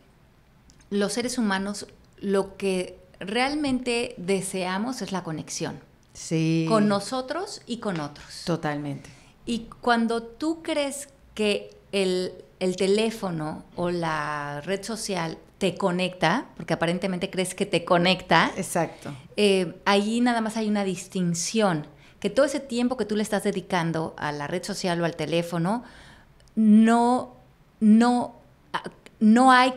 los seres humanos lo que realmente deseamos es la conexión. Sí. Con nosotros y con otros. Totalmente. Y cuando tú crees que el, teléfono o la red social te conecta, porque aparentemente crees que te conecta. Exacto. Eh, ahí nada más hay una distinción, que todo ese tiempo que tú le estás dedicando a la red social o al teléfono, no, no no hay,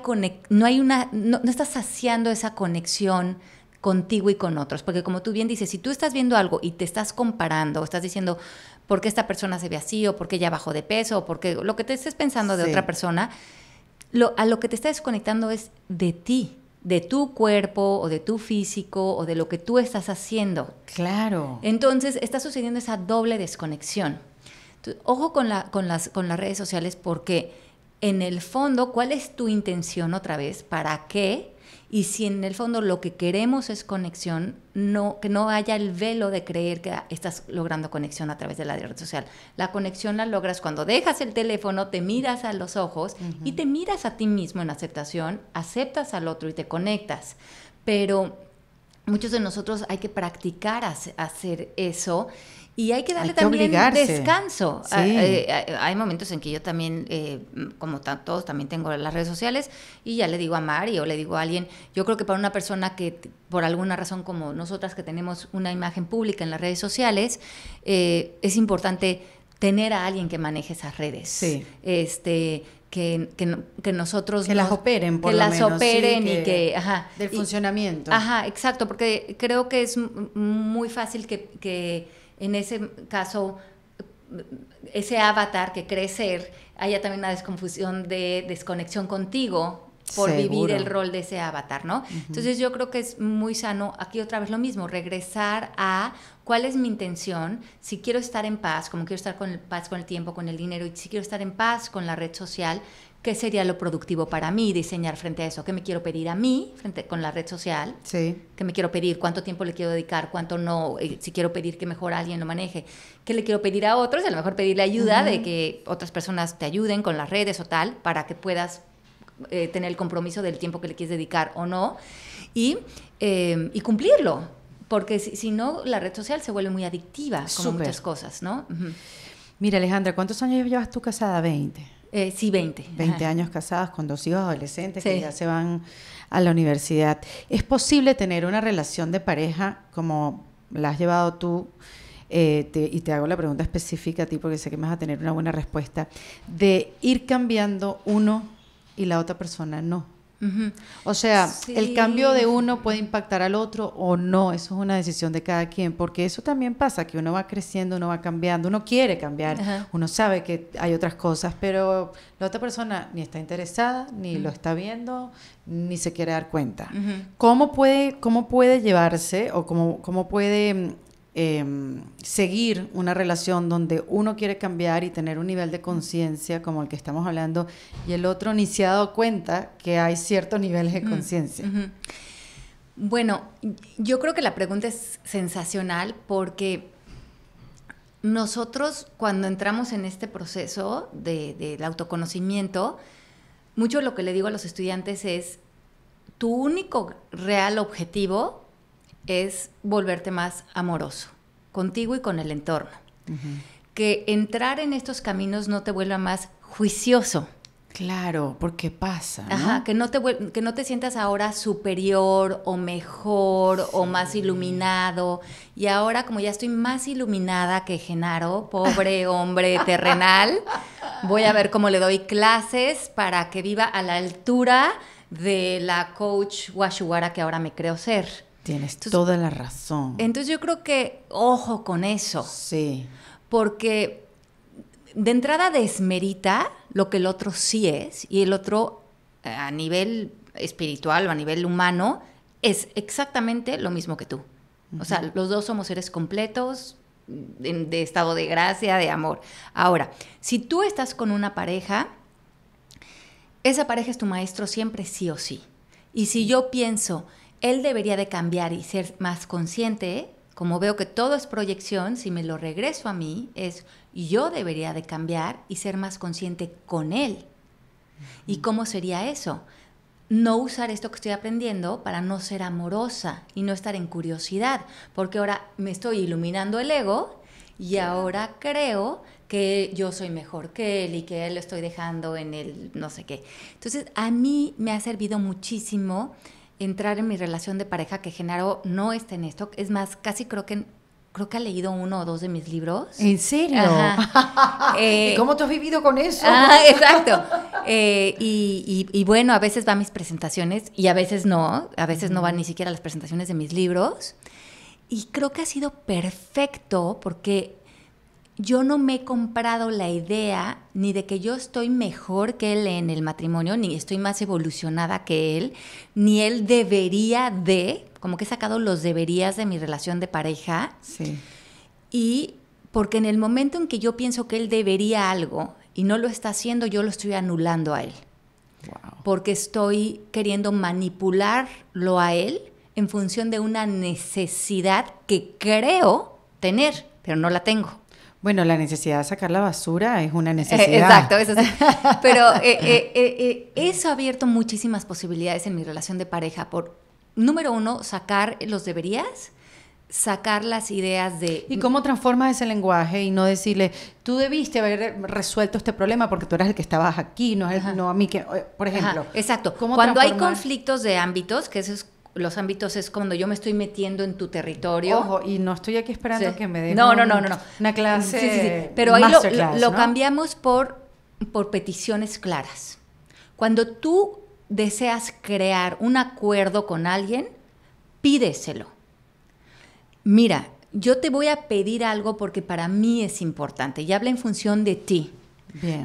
no hay una, no, estás saciando esa conexión contigo y con otros, porque como tú bien dices, si tú estás viendo algo y te estás comparando, o estás diciendo por qué esta persona se ve así, o por qué ya bajó de peso, o por qué lo que te estés pensando de otra persona, lo, a lo que te estás desconectando es de ti, de tu cuerpo o de tu físico o de lo que tú estás haciendo. Claro. Entonces está sucediendo esa doble desconexión. ojo con, con, las, con las redes sociales porque en el fondo cuál es tu intención otra vez, para qué, y si en el fondo lo que queremos es conexión, no, que no haya el velo de creer que estás logrando conexión a través de la red social. La conexión la logras cuando dejas el teléfono, te miras a los ojos y te miras a ti mismo en aceptación, aceptas al otro y te conectas. Pero muchos de nosotros hay que practicar hacer eso y hay que darle también descanso. Ah, eh, eh, hay, momentos en que yo también, eh, como todos, también tengo las redes sociales y ya le digo a Mari o le digo a alguien, yo creo que para una persona que por alguna razón como nosotras que tenemos una imagen pública en las redes sociales, eh, es importante tener a alguien que maneje esas redes. Este, que, que, nosotros... Que las operen, por lo menos, operen y que... Ajá, del funcionamiento. Ajá, exacto, porque creo que es muy fácil que en ese caso ese avatar que crecer haya también una desconfusión de desconexión contigo por vivir el rol de ese avatar, ¿no? Entonces yo creo que es muy sano, aquí otra vez lo mismo, regresar a cuál es mi intención, si quiero estar en paz, como quiero estar con el, paz con el tiempo, con el dinero, y si quiero estar en paz con la red social, qué sería lo productivo para mí, diseñar frente a eso, qué me quiero pedir a mí frente, con la red social, sí. qué me quiero pedir, cuánto tiempo le quiero dedicar, cuánto no, eh, si quiero pedir que mejor alguien lo maneje, qué le quiero pedir a otros, a lo mejor pedirle ayuda de que otras personas te ayuden con las redes o tal, para que puedas eh, tener el compromiso del tiempo que le quieres dedicar o no, y, em, cumplirlo. Porque si, no, la red social se vuelve muy adictiva, como muchas cosas, ¿no? Mira, Alejandra, ¿cuántos años llevas tú casada? 20. Eh, sí, 20. 20 años casados con dos hijos adolescentes que ya se van a la universidad. ¿Es posible tener una relación de pareja como la has llevado tú? Eh, y te hago la pregunta específica a ti porque sé que me vas a tener una buena respuesta, de ir cambiando uno y la otra persona no. O sea, el cambio de uno puede impactar al otro o no, eso es una decisión de cada quien, porque eso también pasa, que uno va creciendo, uno va cambiando, uno quiere cambiar, uno sabe que hay otras cosas, pero la otra persona ni está interesada, ni lo está viendo, ni se quiere dar cuenta. ¿Cómo, puede, ¿Cómo puede llevarse o cómo, cómo puede mm, Em, seguir una relación donde uno quiere cambiar y tener un nivel de conciencia como el que estamos hablando y el otro ni se ha dado cuenta que hay ciertos niveles de mm, conciencia. Bueno, yo creo que la pregunta es sensacional porque nosotros cuando entramos en este proceso del autoconocimiento, mucho lo que le digo a los estudiantes es, tu único real objetivo es volverte más amoroso contigo y con el entorno. Que entrar en estos caminos no te vuelva más juicioso. Claro, porque pasa. ¿no? que no, te, que no te sientas ahora superior o mejor o más iluminado. Y ahora, como ya estoy más iluminada que Genaro, pobre hombre terrenal, voy a ver cómo le doy clases para que viva a la altura de la coach Washuara que ahora me creo ser. Tienes toda la razón. Entonces yo creo que ojo con eso. Sí. Porque de entrada desmerita lo que el otro sí es y el otro eh, a nivel espiritual o a nivel humano es exactamente lo mismo que tú. O sea, los dos somos seres completos, de, estado de gracia, de amor. Ahora, si tú estás con una pareja, esa pareja es tu maestro siempre sí o sí. Y si yo pienso, él debería de cambiar y ser más consciente, como veo que todo es proyección, si me lo regreso a mí, es yo debería de cambiar y ser más consciente con él. ¿Y cómo sería eso? No usar esto que estoy aprendiendo para no ser amorosa y no estar en curiosidad, porque ahora me estoy iluminando el ego y ahora creo que yo soy mejor que él y que él lo estoy dejando en el no sé qué. Entonces, a mí me ha servido muchísimo entrar en mi relación de pareja que generó no está en esto. Es más, casi creo que creo que ha leído uno o dos de mis libros. ¿En serio? Eh, ¿Y cómo te has vivido con eso? Ah, exacto. Eh, y, bueno, a veces va a mis presentaciones y a veces no. A veces no van ni siquiera las presentaciones de mis libros. Y creo que ha sido perfecto porque yo no me he comprado la idea ni de que yo estoy mejor que él en el matrimonio, ni estoy más evolucionada que él, ni él debería de, como que he sacado los deberías de mi relación de pareja. Sí. Y porque en el momento en que yo pienso que él debería algo y no lo está haciendo, yo lo estoy anulando a él. Wow. Porque estoy queriendo manipularlo a él en función de una necesidad que creo tener, pero no la tengo. Bueno, la necesidad de sacar la basura es una eh, necesidad. exacto, eso Pero eh, eh, eso ha abierto muchísimas posibilidades en mi relación de pareja por, número uno, sacar los deberías, sacar las ideas de... ¿Y cómo transformas ese lenguaje y no decirle, tú debiste haber resuelto este problema porque tú eras el que estabas aquí, no, no a mí que... Por ejemplo. exacto. Cuando hay conflictos de ámbitos, que eso es los ámbitos es cuando yo me estoy metiendo en tu territorio. Ojo, y no estoy aquí esperando que me den no, no, no, no, una clase. Sí, Pero ahí lo, cambiamos por, por peticiones claras. Cuando tú deseas crear un acuerdo con alguien, pídeselo. Mira, yo te voy a pedir algo porque para mí es importante y habla en función de ti.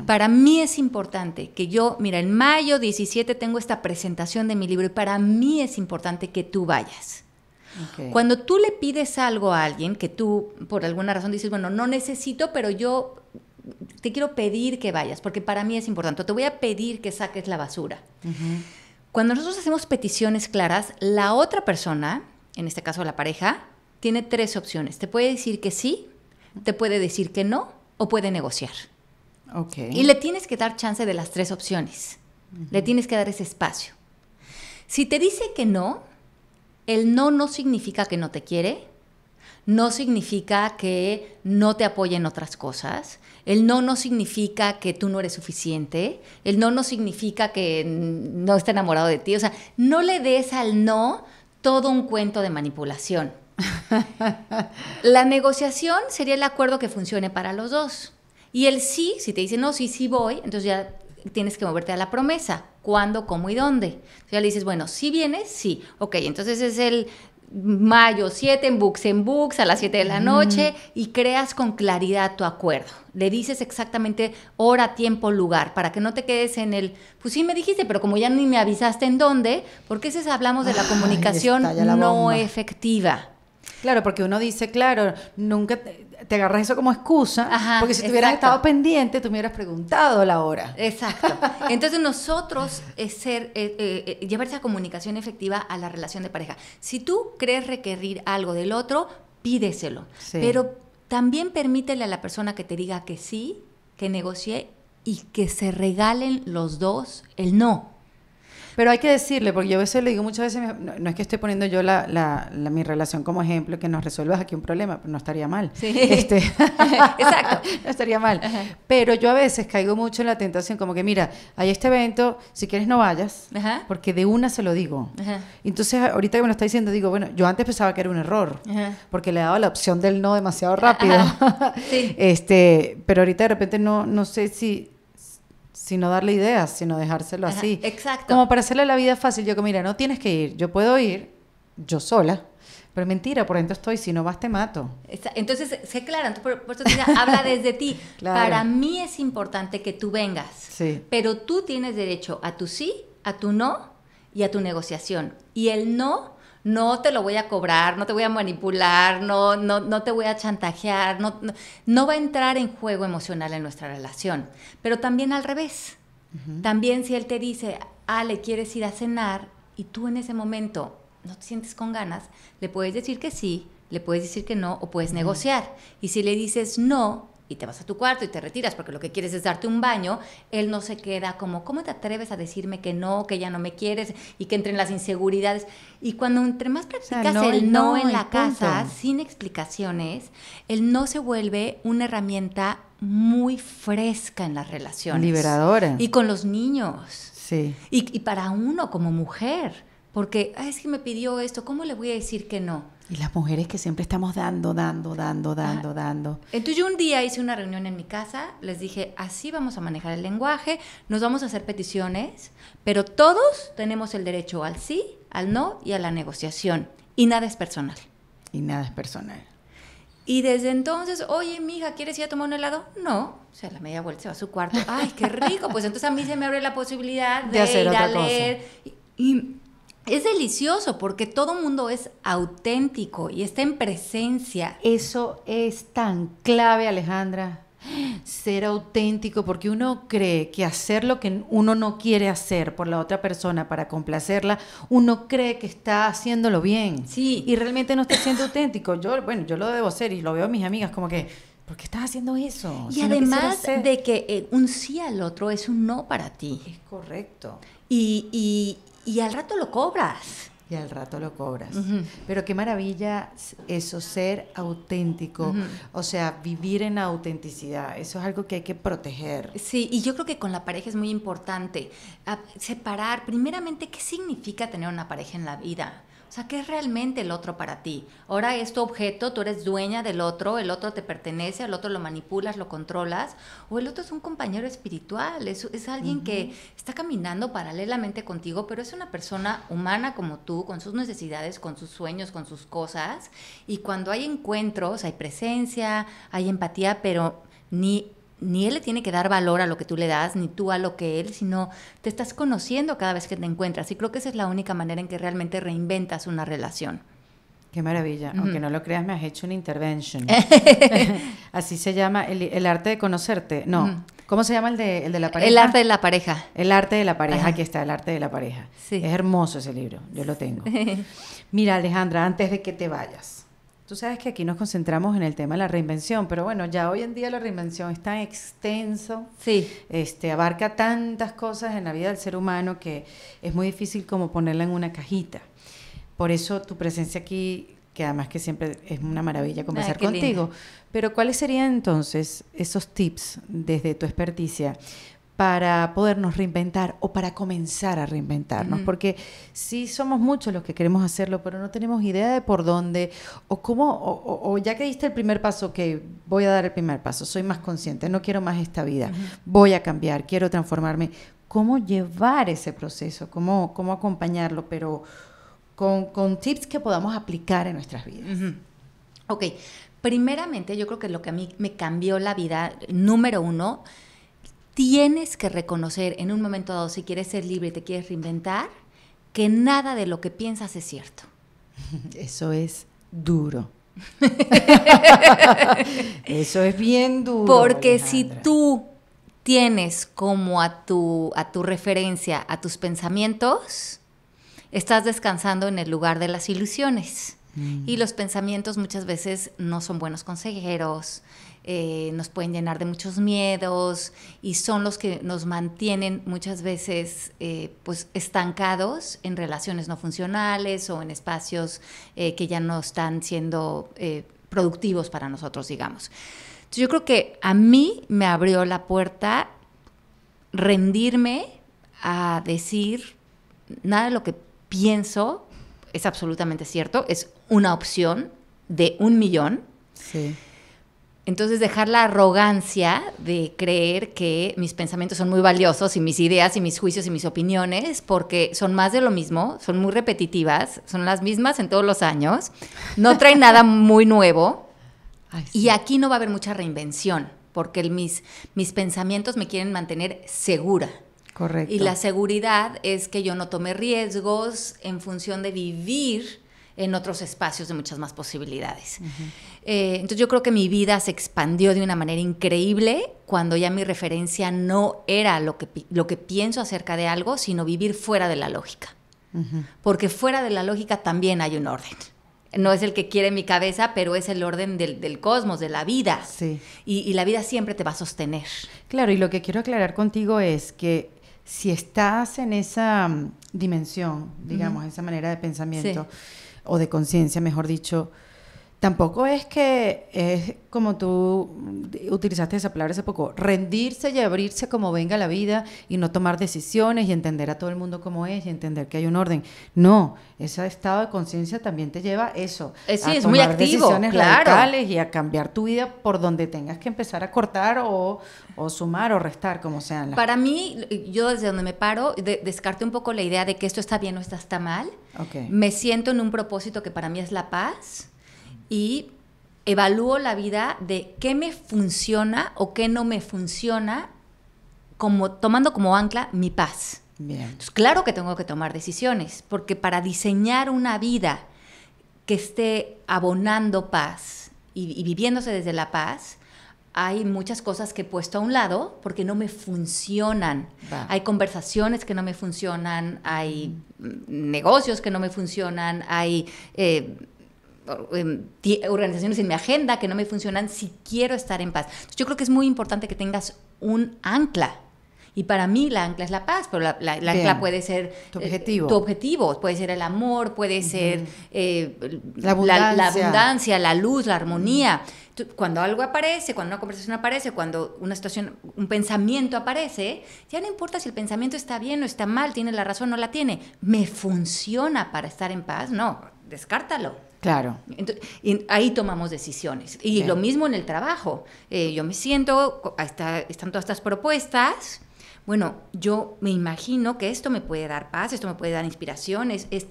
Para mí es importante que yo, mira, en mayo 17 tengo esta presentación de mi libro y para mí es importante que tú vayas. Cuando tú le pides algo a alguien que tú por alguna razón dices, bueno, no necesito, pero yo te quiero pedir que vayas, porque para mí es importante, te voy a pedir que saques la basura. Cuando nosotros hacemos peticiones claras, la otra persona, en este caso la pareja, tiene tres opciones. Te puede decir que sí, te puede decir que no o puede negociar. Y le tienes que dar chance de las tres opciones. Le tienes que dar ese espacio. Si te dice que no, el no no significa que no te quiere, no significa que no te apoye en otras cosas, el no no significa que tú no eres suficiente, el no no significa que no esté enamorado de ti, o sea, no le des al no todo un cuento de manipulación. la negociación sería el acuerdo que funcione para los dos. Y el sí, si te dice no, sí, sí voy, entonces ya tienes que moverte a la promesa. ¿Cuándo, cómo y dónde? Entonces ya le dices, bueno, si vienes, sí. Ok, entonces es el mayo 7 en Books en Books a las 7 de la noche y creas con claridad tu acuerdo. Le dices exactamente hora, tiempo, lugar, para que no te quedes en el, pues sí me dijiste, pero como ya ni me avisaste en dónde, porque ese hablamos de la comunicación no efectiva. Claro, porque uno dice, claro, nunca te, agarras eso como excusa, Ajá, porque si te hubieras estado pendiente, tú me hubieras preguntado la hora. Exacto. Entonces nosotros es ser, eh, eh, eh, llevar esa comunicación efectiva a la relación de pareja. Si tú crees requerir algo del otro, pídeselo, pero también permítele a la persona que te diga que sí, que negocie y que se regalen los dos el no. Pero hay que decirle, porque yo a veces le digo muchas veces, no, es que esté poniendo yo mi relación como ejemplo, que nos resuelvas aquí un problema, no estaría mal. Este, Exacto. no estaría mal. Pero yo a veces caigo mucho en la tentación, como que mira, hay este evento, si quieres no vayas, porque de una se lo digo. Entonces, ahorita que me lo está diciendo, digo, bueno, yo antes pensaba que era un error, porque le he dado la opción del no demasiado rápido. este, pero ahorita de repente no, no sé si sino darle ideas, sino dejárselo así. Exacto. Como para hacerle la vida fácil. Yo que, mira, no tienes que ir, yo puedo ir yo sola. Pero mentira, por dentro estoy, si no vas te mato. Entonces, sé claro, por, habla desde ti. Para mí es importante que tú vengas, pero tú tienes derecho a tu sí, a tu no y a tu negociación. Y el no no te lo voy a cobrar, no te voy a manipular, no, no, te voy a chantajear, no, no, va a entrar en juego emocional en nuestra relación. Pero también al revés. También si él te dice, Ale, ¿quieres ir a cenar? Y tú en ese momento no te sientes con ganas, le puedes decir que sí, le puedes decir que no o puedes negociar. Y si le dices no, y te vas a tu cuarto y te retiras porque lo que quieres es darte un baño, él no se queda como, ¿cómo te atreves a decirme que no, que ya no me quieres y que entren las inseguridades? Y cuando entre más practicas el no, en la casa, sin explicaciones, el no se vuelve una herramienta muy fresca en las relaciones. Liberadora. Y con los niños. Sí. Y, y para uno como mujer, porque, es que me pidió esto, ¿cómo le voy a decir que no? Y las mujeres que siempre estamos dando, dando, dando, dando, dando. Entonces yo un día hice una reunión en mi casa, les dije, así vamos a manejar el lenguaje, nos vamos a hacer peticiones, pero todos tenemos el derecho al sí, al no y a la negociación. Y nada es personal. Y nada es personal. Y desde entonces, oye, mija, ¿quieres ir a tomar un helado? No. O sea, la media vuelta se va a su cuarto. ¡Ay, qué rico! Pues entonces a mí se me abre la posibilidad de, ir a leer. y es delicioso porque todo mundo es auténtico y está en presencia. Eso es tan clave, Alejandra. Ser auténtico porque uno cree que hacer lo que uno no quiere hacer por la otra persona para complacerla, uno cree que está haciéndolo bien. Sí. Y realmente no está siendo auténtico. Yo, bueno, yo lo debo hacer y lo veo a mis amigas como que, ¿por qué estás haciendo eso? Y además de que eh, un sí al otro es un no para ti. Es correcto. Y, y, y al rato lo cobras. Y al rato lo cobras. Pero qué maravilla eso, ser auténtico, o sea, vivir en autenticidad, eso es algo que hay que proteger. Sí, y yo creo que con la pareja es muy importante ah, separar primeramente qué significa tener una pareja en la vida. O sea, ¿qué es realmente el otro para ti? Ahora es tu objeto, tú eres dueña del otro, el otro te pertenece, al otro lo manipulas, lo controlas, o el otro es un compañero espiritual, es, es alguien que está caminando paralelamente contigo, pero es una persona humana como tú, con sus necesidades, con sus sueños, con sus cosas, y cuando hay encuentros, hay presencia, hay empatía, pero ni ni él le tiene que dar valor a lo que tú le das, ni tú a lo que él, sino te estás conociendo cada vez que te encuentras. Y creo que esa es la única manera en que realmente reinventas una relación. Qué maravilla. Aunque no lo creas, me has hecho una intervention. Así se llama el, arte de conocerte. No. ¿Cómo se llama el de, la pareja? El arte de la pareja. El arte de la pareja. Aquí está, el arte de la pareja. Sí. Es hermoso ese libro. Yo lo tengo. Mira, Alejandra, antes de que te vayas, Tú sabes que aquí nos concentramos en el tema de la reinvención, pero bueno, ya hoy en día la reinvención es tan extenso, este, abarca tantas cosas en la vida del ser humano que es muy difícil como ponerla en una cajita. Por eso tu presencia aquí, que además que siempre es una maravilla conversar contigo, pero ¿cuáles serían entonces esos tips desde tu experticia para podernos reinventar o para comenzar a reinventarnos, porque sí somos muchos los que queremos hacerlo, pero no tenemos idea de por dónde o cómo, o, ya que diste el primer paso, que voy a dar el primer paso, soy más consciente, no quiero más esta vida, voy a cambiar, quiero transformarme, cómo llevar ese proceso, cómo, cómo acompañarlo, pero con, con tips que podamos aplicar en nuestras vidas. Ok, primeramente yo creo que lo que a mí me cambió la vida, número uno, tienes que reconocer en un momento dado, si quieres ser libre y te quieres reinventar, que nada de lo que piensas es cierto. Eso es duro. Eso es bien duro. Porque si tú tienes como a tu, a tu referencia, a tus pensamientos, estás descansando en el lugar de las ilusiones. Mm. Y los pensamientos muchas veces no son buenos consejeros, eh, nos pueden llenar de muchos miedos y son los que nos mantienen muchas veces eh, pues estancados en relaciones no funcionales o en espacios eh, que ya no están siendo productivos para nosotros, digamos. yo creo que a mí me abrió la puerta rendirme a decir nada de lo que pienso es absolutamente cierto, es una opción de un millón. Sí entonces dejar la arrogancia de creer que mis pensamientos son muy valiosos y mis ideas y mis juicios y mis opiniones, porque son más de lo mismo, son muy repetitivas, son las mismas en todos los años, no traen nada muy nuevo y aquí no va a haber mucha reinvención, porque mis, mis pensamientos me quieren mantener segura. Correcto. Y la seguridad es que yo no tome riesgos en función de vivir en otros espacios de muchas más posibilidades. Eh, entonces yo creo que mi vida se expandió de una manera increíble cuando ya mi referencia no era lo que, lo que pienso acerca de algo, sino vivir fuera de la lógica. Porque fuera de la lógica también hay un orden no es el que quiere mi cabeza, pero es el orden del, cosmos, de la vida. Y, la vida siempre te va a sostener. Claro, y lo que quiero aclarar contigo es que si estás en esa mm, dimensión, digamos, esa manera de pensamiento, o de conciencia, mejor dicho, Tampoco es que es como tú utilizaste esa palabra hace poco, rendirse y abrirse como venga la vida y no tomar decisiones y entender a todo el mundo como es y entender que hay un orden. No, ese estado de conciencia también te lleva a eso. Eh, sí, es muy activo, decisiones y a cambiar tu vida por donde tengas que empezar a cortar o, sumar o restar, como sean Para mí, yo desde donde me paro, de, descarte un poco la idea de que esto está bien o está, está mal. Me siento en un propósito que para mí es la paz y evalúo la vida de qué me funciona o qué no me funciona, como, tomando como ancla mi paz. claro que tengo que tomar decisiones, porque para diseñar una vida que esté abonando paz y, viviéndose desde la paz, hay muchas cosas que he puesto a un lado porque no me funcionan. Hay conversaciones que no me funcionan, hay negocios que no me funcionan, hay eh, Em, organizaciones en mi agenda que no me funcionan si quiero estar en paz. yo creo que es muy importante que tengas un ancla. Y para mí la ancla es la paz, pero la, ancla puede ser tu eh, objetivo. tu objetivo, puede ser el amor, puede ser eh, la, abundancia. la, luz, la armonía. cuando algo aparece, cuando una conversación aparece, cuando una situación, un pensamiento aparece, ya no importa si el pensamiento está bien o está mal, tiene la razón o no la tiene, me funciona para estar en paz, no, descártalo. Claro. ahí tomamos decisiones. Y lo mismo en el trabajo. Eh, yo me siento, están todas estas propuestas. Bueno, yo me imagino que esto me puede dar paz, esto me puede dar inspiración, es, es,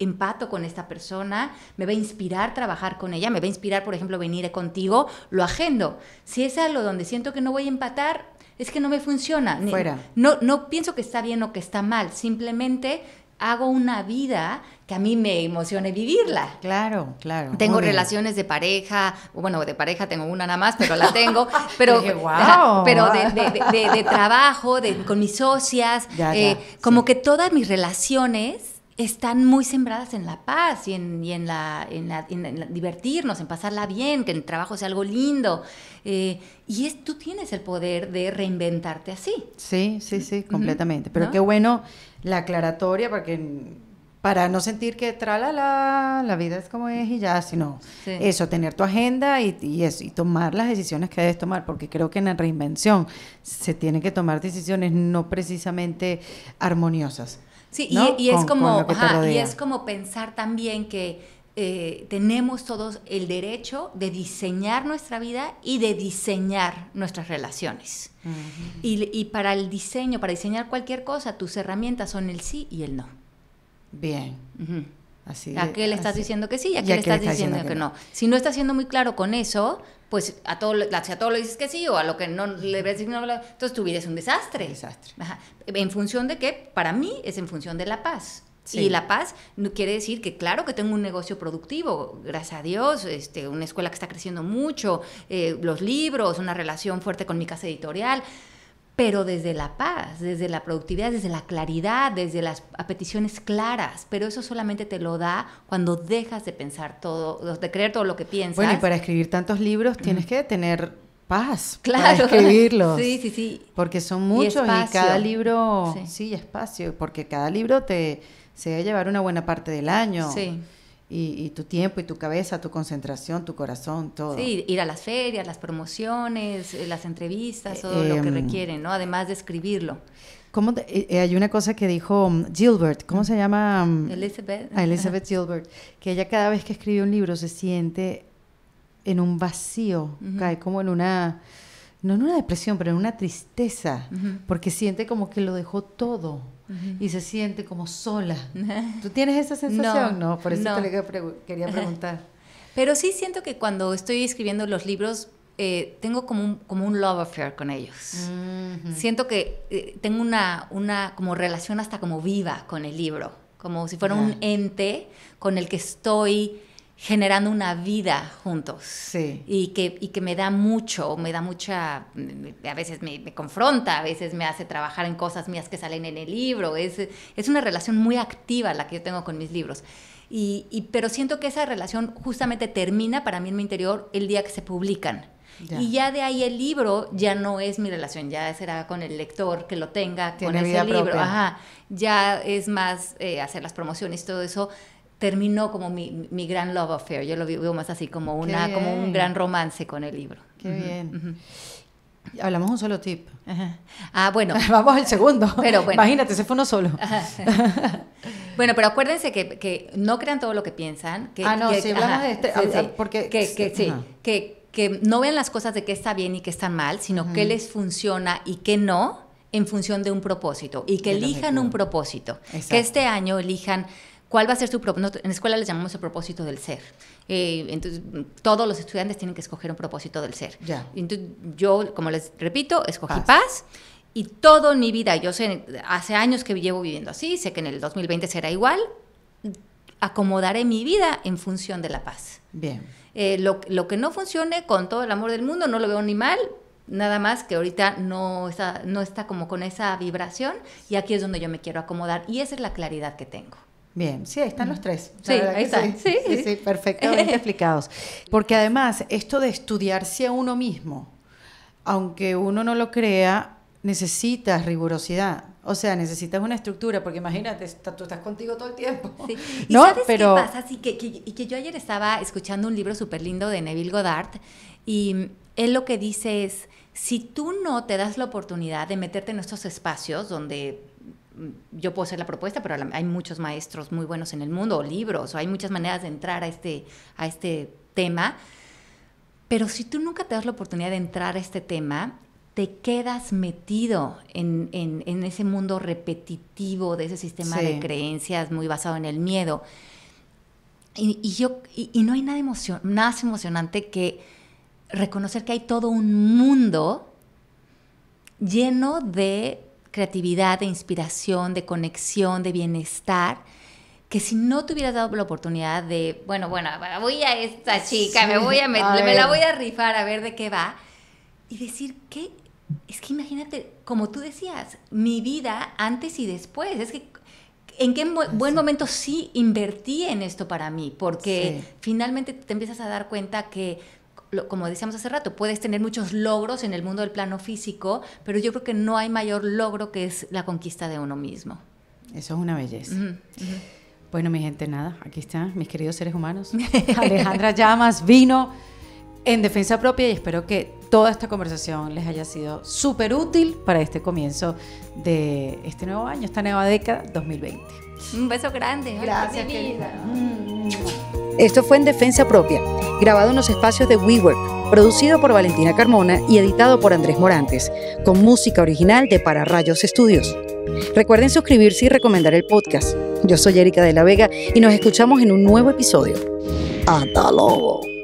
empato con esta persona, me va a inspirar trabajar con ella, me va a inspirar, por ejemplo, venir contigo, lo agendo. Si es algo donde siento que no voy a empatar, es que no me funciona. Fuera. No, no pienso que está bien o que está mal, simplemente hago una vida que a mí me emocione vivirla. Claro, claro. Tengo relaciones de pareja, bueno, de pareja tengo una nada más, pero la tengo, pero, pero de, trabajo, con mis socias, eh, como que todas mis relaciones están muy sembradas en la paz y en, la, divertirnos, en pasarla bien, que el trabajo sea algo lindo. Eh, y es, tú tienes el poder de reinventarte así. Sí, sí, sí, completamente. Pero qué bueno la aclaratoria, porque para no sentir que tra la vida es como es y ya, sino eso, tener tu agenda y, y tomar las decisiones que debes tomar, porque creo que en la reinvención se tienen que tomar decisiones no precisamente armoniosas. Sí, y, es como, pensar también que eh, tenemos todos el derecho de diseñar nuestra vida y de diseñar nuestras relaciones. y para el diseño, para diseñar cualquier cosa, tus herramientas son el sí y el no. Bien. así es. Así ¿A qué le estás diciendo que sí y a qué, le, estás diciendo, que, no? Si no estás siendo muy claro con eso, pues a todo, si a todo le dices que sí o a lo que no le ves no, entonces tu vida es un desastre. desastre. En función de qué, para mí, es en función de la paz. Y la paz quiere decir que claro que tengo un negocio productivo, gracias a Dios, este, una escuela que está creciendo mucho, eh, los libros, una relación fuerte con mi casa editorial, pero desde la paz, desde la productividad, desde la claridad, desde las peticiones claras, pero eso solamente te lo da cuando dejas de pensar todo, de creer todo lo que piensas. Bueno, y para escribir tantos libros tienes que tener paz claro. para escribirlos. Sí, sí, sí. Porque son muchos y, cada libro, sí. espacio, porque cada libro te se a llevar una buena parte del año. Sí y, tu tiempo y tu cabeza, tu concentración, tu corazón, todo. Sí, ir a las ferias, las promociones, eh, las entrevistas, todo lo que em, requieren, ¿no? Además de escribirlo. Eh, hay una cosa que dijo mm, Gilbert, ¿cómo se llama? Mm, Elizabeth. Ah, Elizabeth Gilbert, que ella cada vez que escribe un libro se siente en un vacío, cae como en una, no en una depresión, pero en una tristeza, porque siente como que lo dejó todo y se siente como sola. ¿Tú tienes esa sensación? No, no por eso te quería preguntar. Pero sí siento que cuando estoy escribiendo los libros, eh, tengo como un, como un love affair con ellos. Siento que eh, tengo una, una como relación hasta como viva con el libro, como si fuera un ente con el que estoy generando una vida juntos. Y que, que me da mucho, me da mucha, mm, a veces me, confronta, a veces me hace trabajar en cosas mías que salen en el libro. Es, es una relación muy activa la que yo tengo con mis libros. Y, pero siento que esa relación justamente termina para mí en mi interior el día que se publican. Y ya de ahí el libro ya no es mi relación, ya será con el lector que lo tenga, con ese libro. Ya es más eh, hacer las promociones, todo eso terminó como mi, gran love affair. Yo lo veo más así, como, una, como un gran romance con el libro. Qué bien. Hablamos un solo tip. Ah, bueno. Vamos al segundo. Pero Imagínate, se fue uno solo. bueno, pero acuérdense que, no crean todo lo que piensan. ah, no, si este, Sí, ah, ah, porque. Que, sí, que, no vean las cosas de qué está bien y qué está mal, sino qué les funciona y qué no en función de un propósito. Y que elijan un propósito. Que este año elijan ¿Cuál va a ser su propósito? En escuela les llamamos el propósito del ser. Eh, entonces, todos los estudiantes tienen que escoger un propósito del ser. Entonces, yo, como les repito, escogí paz. y toda mi vida, yo sé, hace años que llevo viviendo así, sé que en el 2020 será igual, acomodaré mi vida en función de la paz. Bien. Eh, lo, lo, que no funcione, con todo el amor del mundo, no lo veo ni mal, nada más que ahorita no está, no está como con esa vibración y aquí es donde yo me quiero acomodar y esa es la claridad que tengo. Bien, sí, ahí están los mm. tres. sí, Sí, sí, perfectamente explicados. Porque además, esto de estudiarse a uno mismo, aunque uno no lo crea, necesitas rigurosidad. O sea, necesitas una estructura, porque imagínate, tú estás contigo todo el tiempo. Sí. no, sabes qué pasa? Y que, que, yo ayer estaba escuchando un libro súper lindo de Neville Goddard, y él lo que dice es, si tú no te das la oportunidad de meterte en estos espacios donde Mm, yo puedo hacer la propuesta, pero hay muchos maestros muy buenos en el mundo, o libros, o hay muchas maneras de entrar a este, a este tema. Pero si tú nunca te das la oportunidad de entrar a este tema, te quedas metido en, en, ese mundo repetitivo de ese sistema de creencias muy basado en el miedo. Y, yo, y, no hay nada, nada más emocionante que reconocer que hay todo un mundo lleno de creatividad, de inspiración, de conexión, de bienestar, que si no te hubieras dado la oportunidad de, bueno, bueno, voy a esta chica, me, voy a, me la voy a rifar a ver de qué va, y decir, ¿qué? Es que imagínate, como tú decías, mi vida antes y después, es que en qué buen momento sí invertí en esto para mí, porque finalmente te empiezas a dar cuenta que como decíamos hace rato, puedes tener muchos logros en el mundo del plano físico, pero yo creo que no hay mayor logro que es la conquista de uno mismo. Eso es una belleza. Bueno, mi gente, nada, aquí están mis queridos seres humanos. Alejandra Llamas vino en defensa propia y espero que toda esta conversación les haya sido súper útil para este comienzo de este nuevo año, esta nueva década 2020. Un beso grande. Gracias, querida. Esto fue en defensa propia, grabado en los espacios de WeWork, producido por Valentina Carmona y editado por Andrés Morantes, con música original de Para Rayos Estudios. Recuerden suscribirse y recomendar el podcast. Yo soy Erika de la Vega y nos escuchamos en un nuevo episodio. Hasta luego.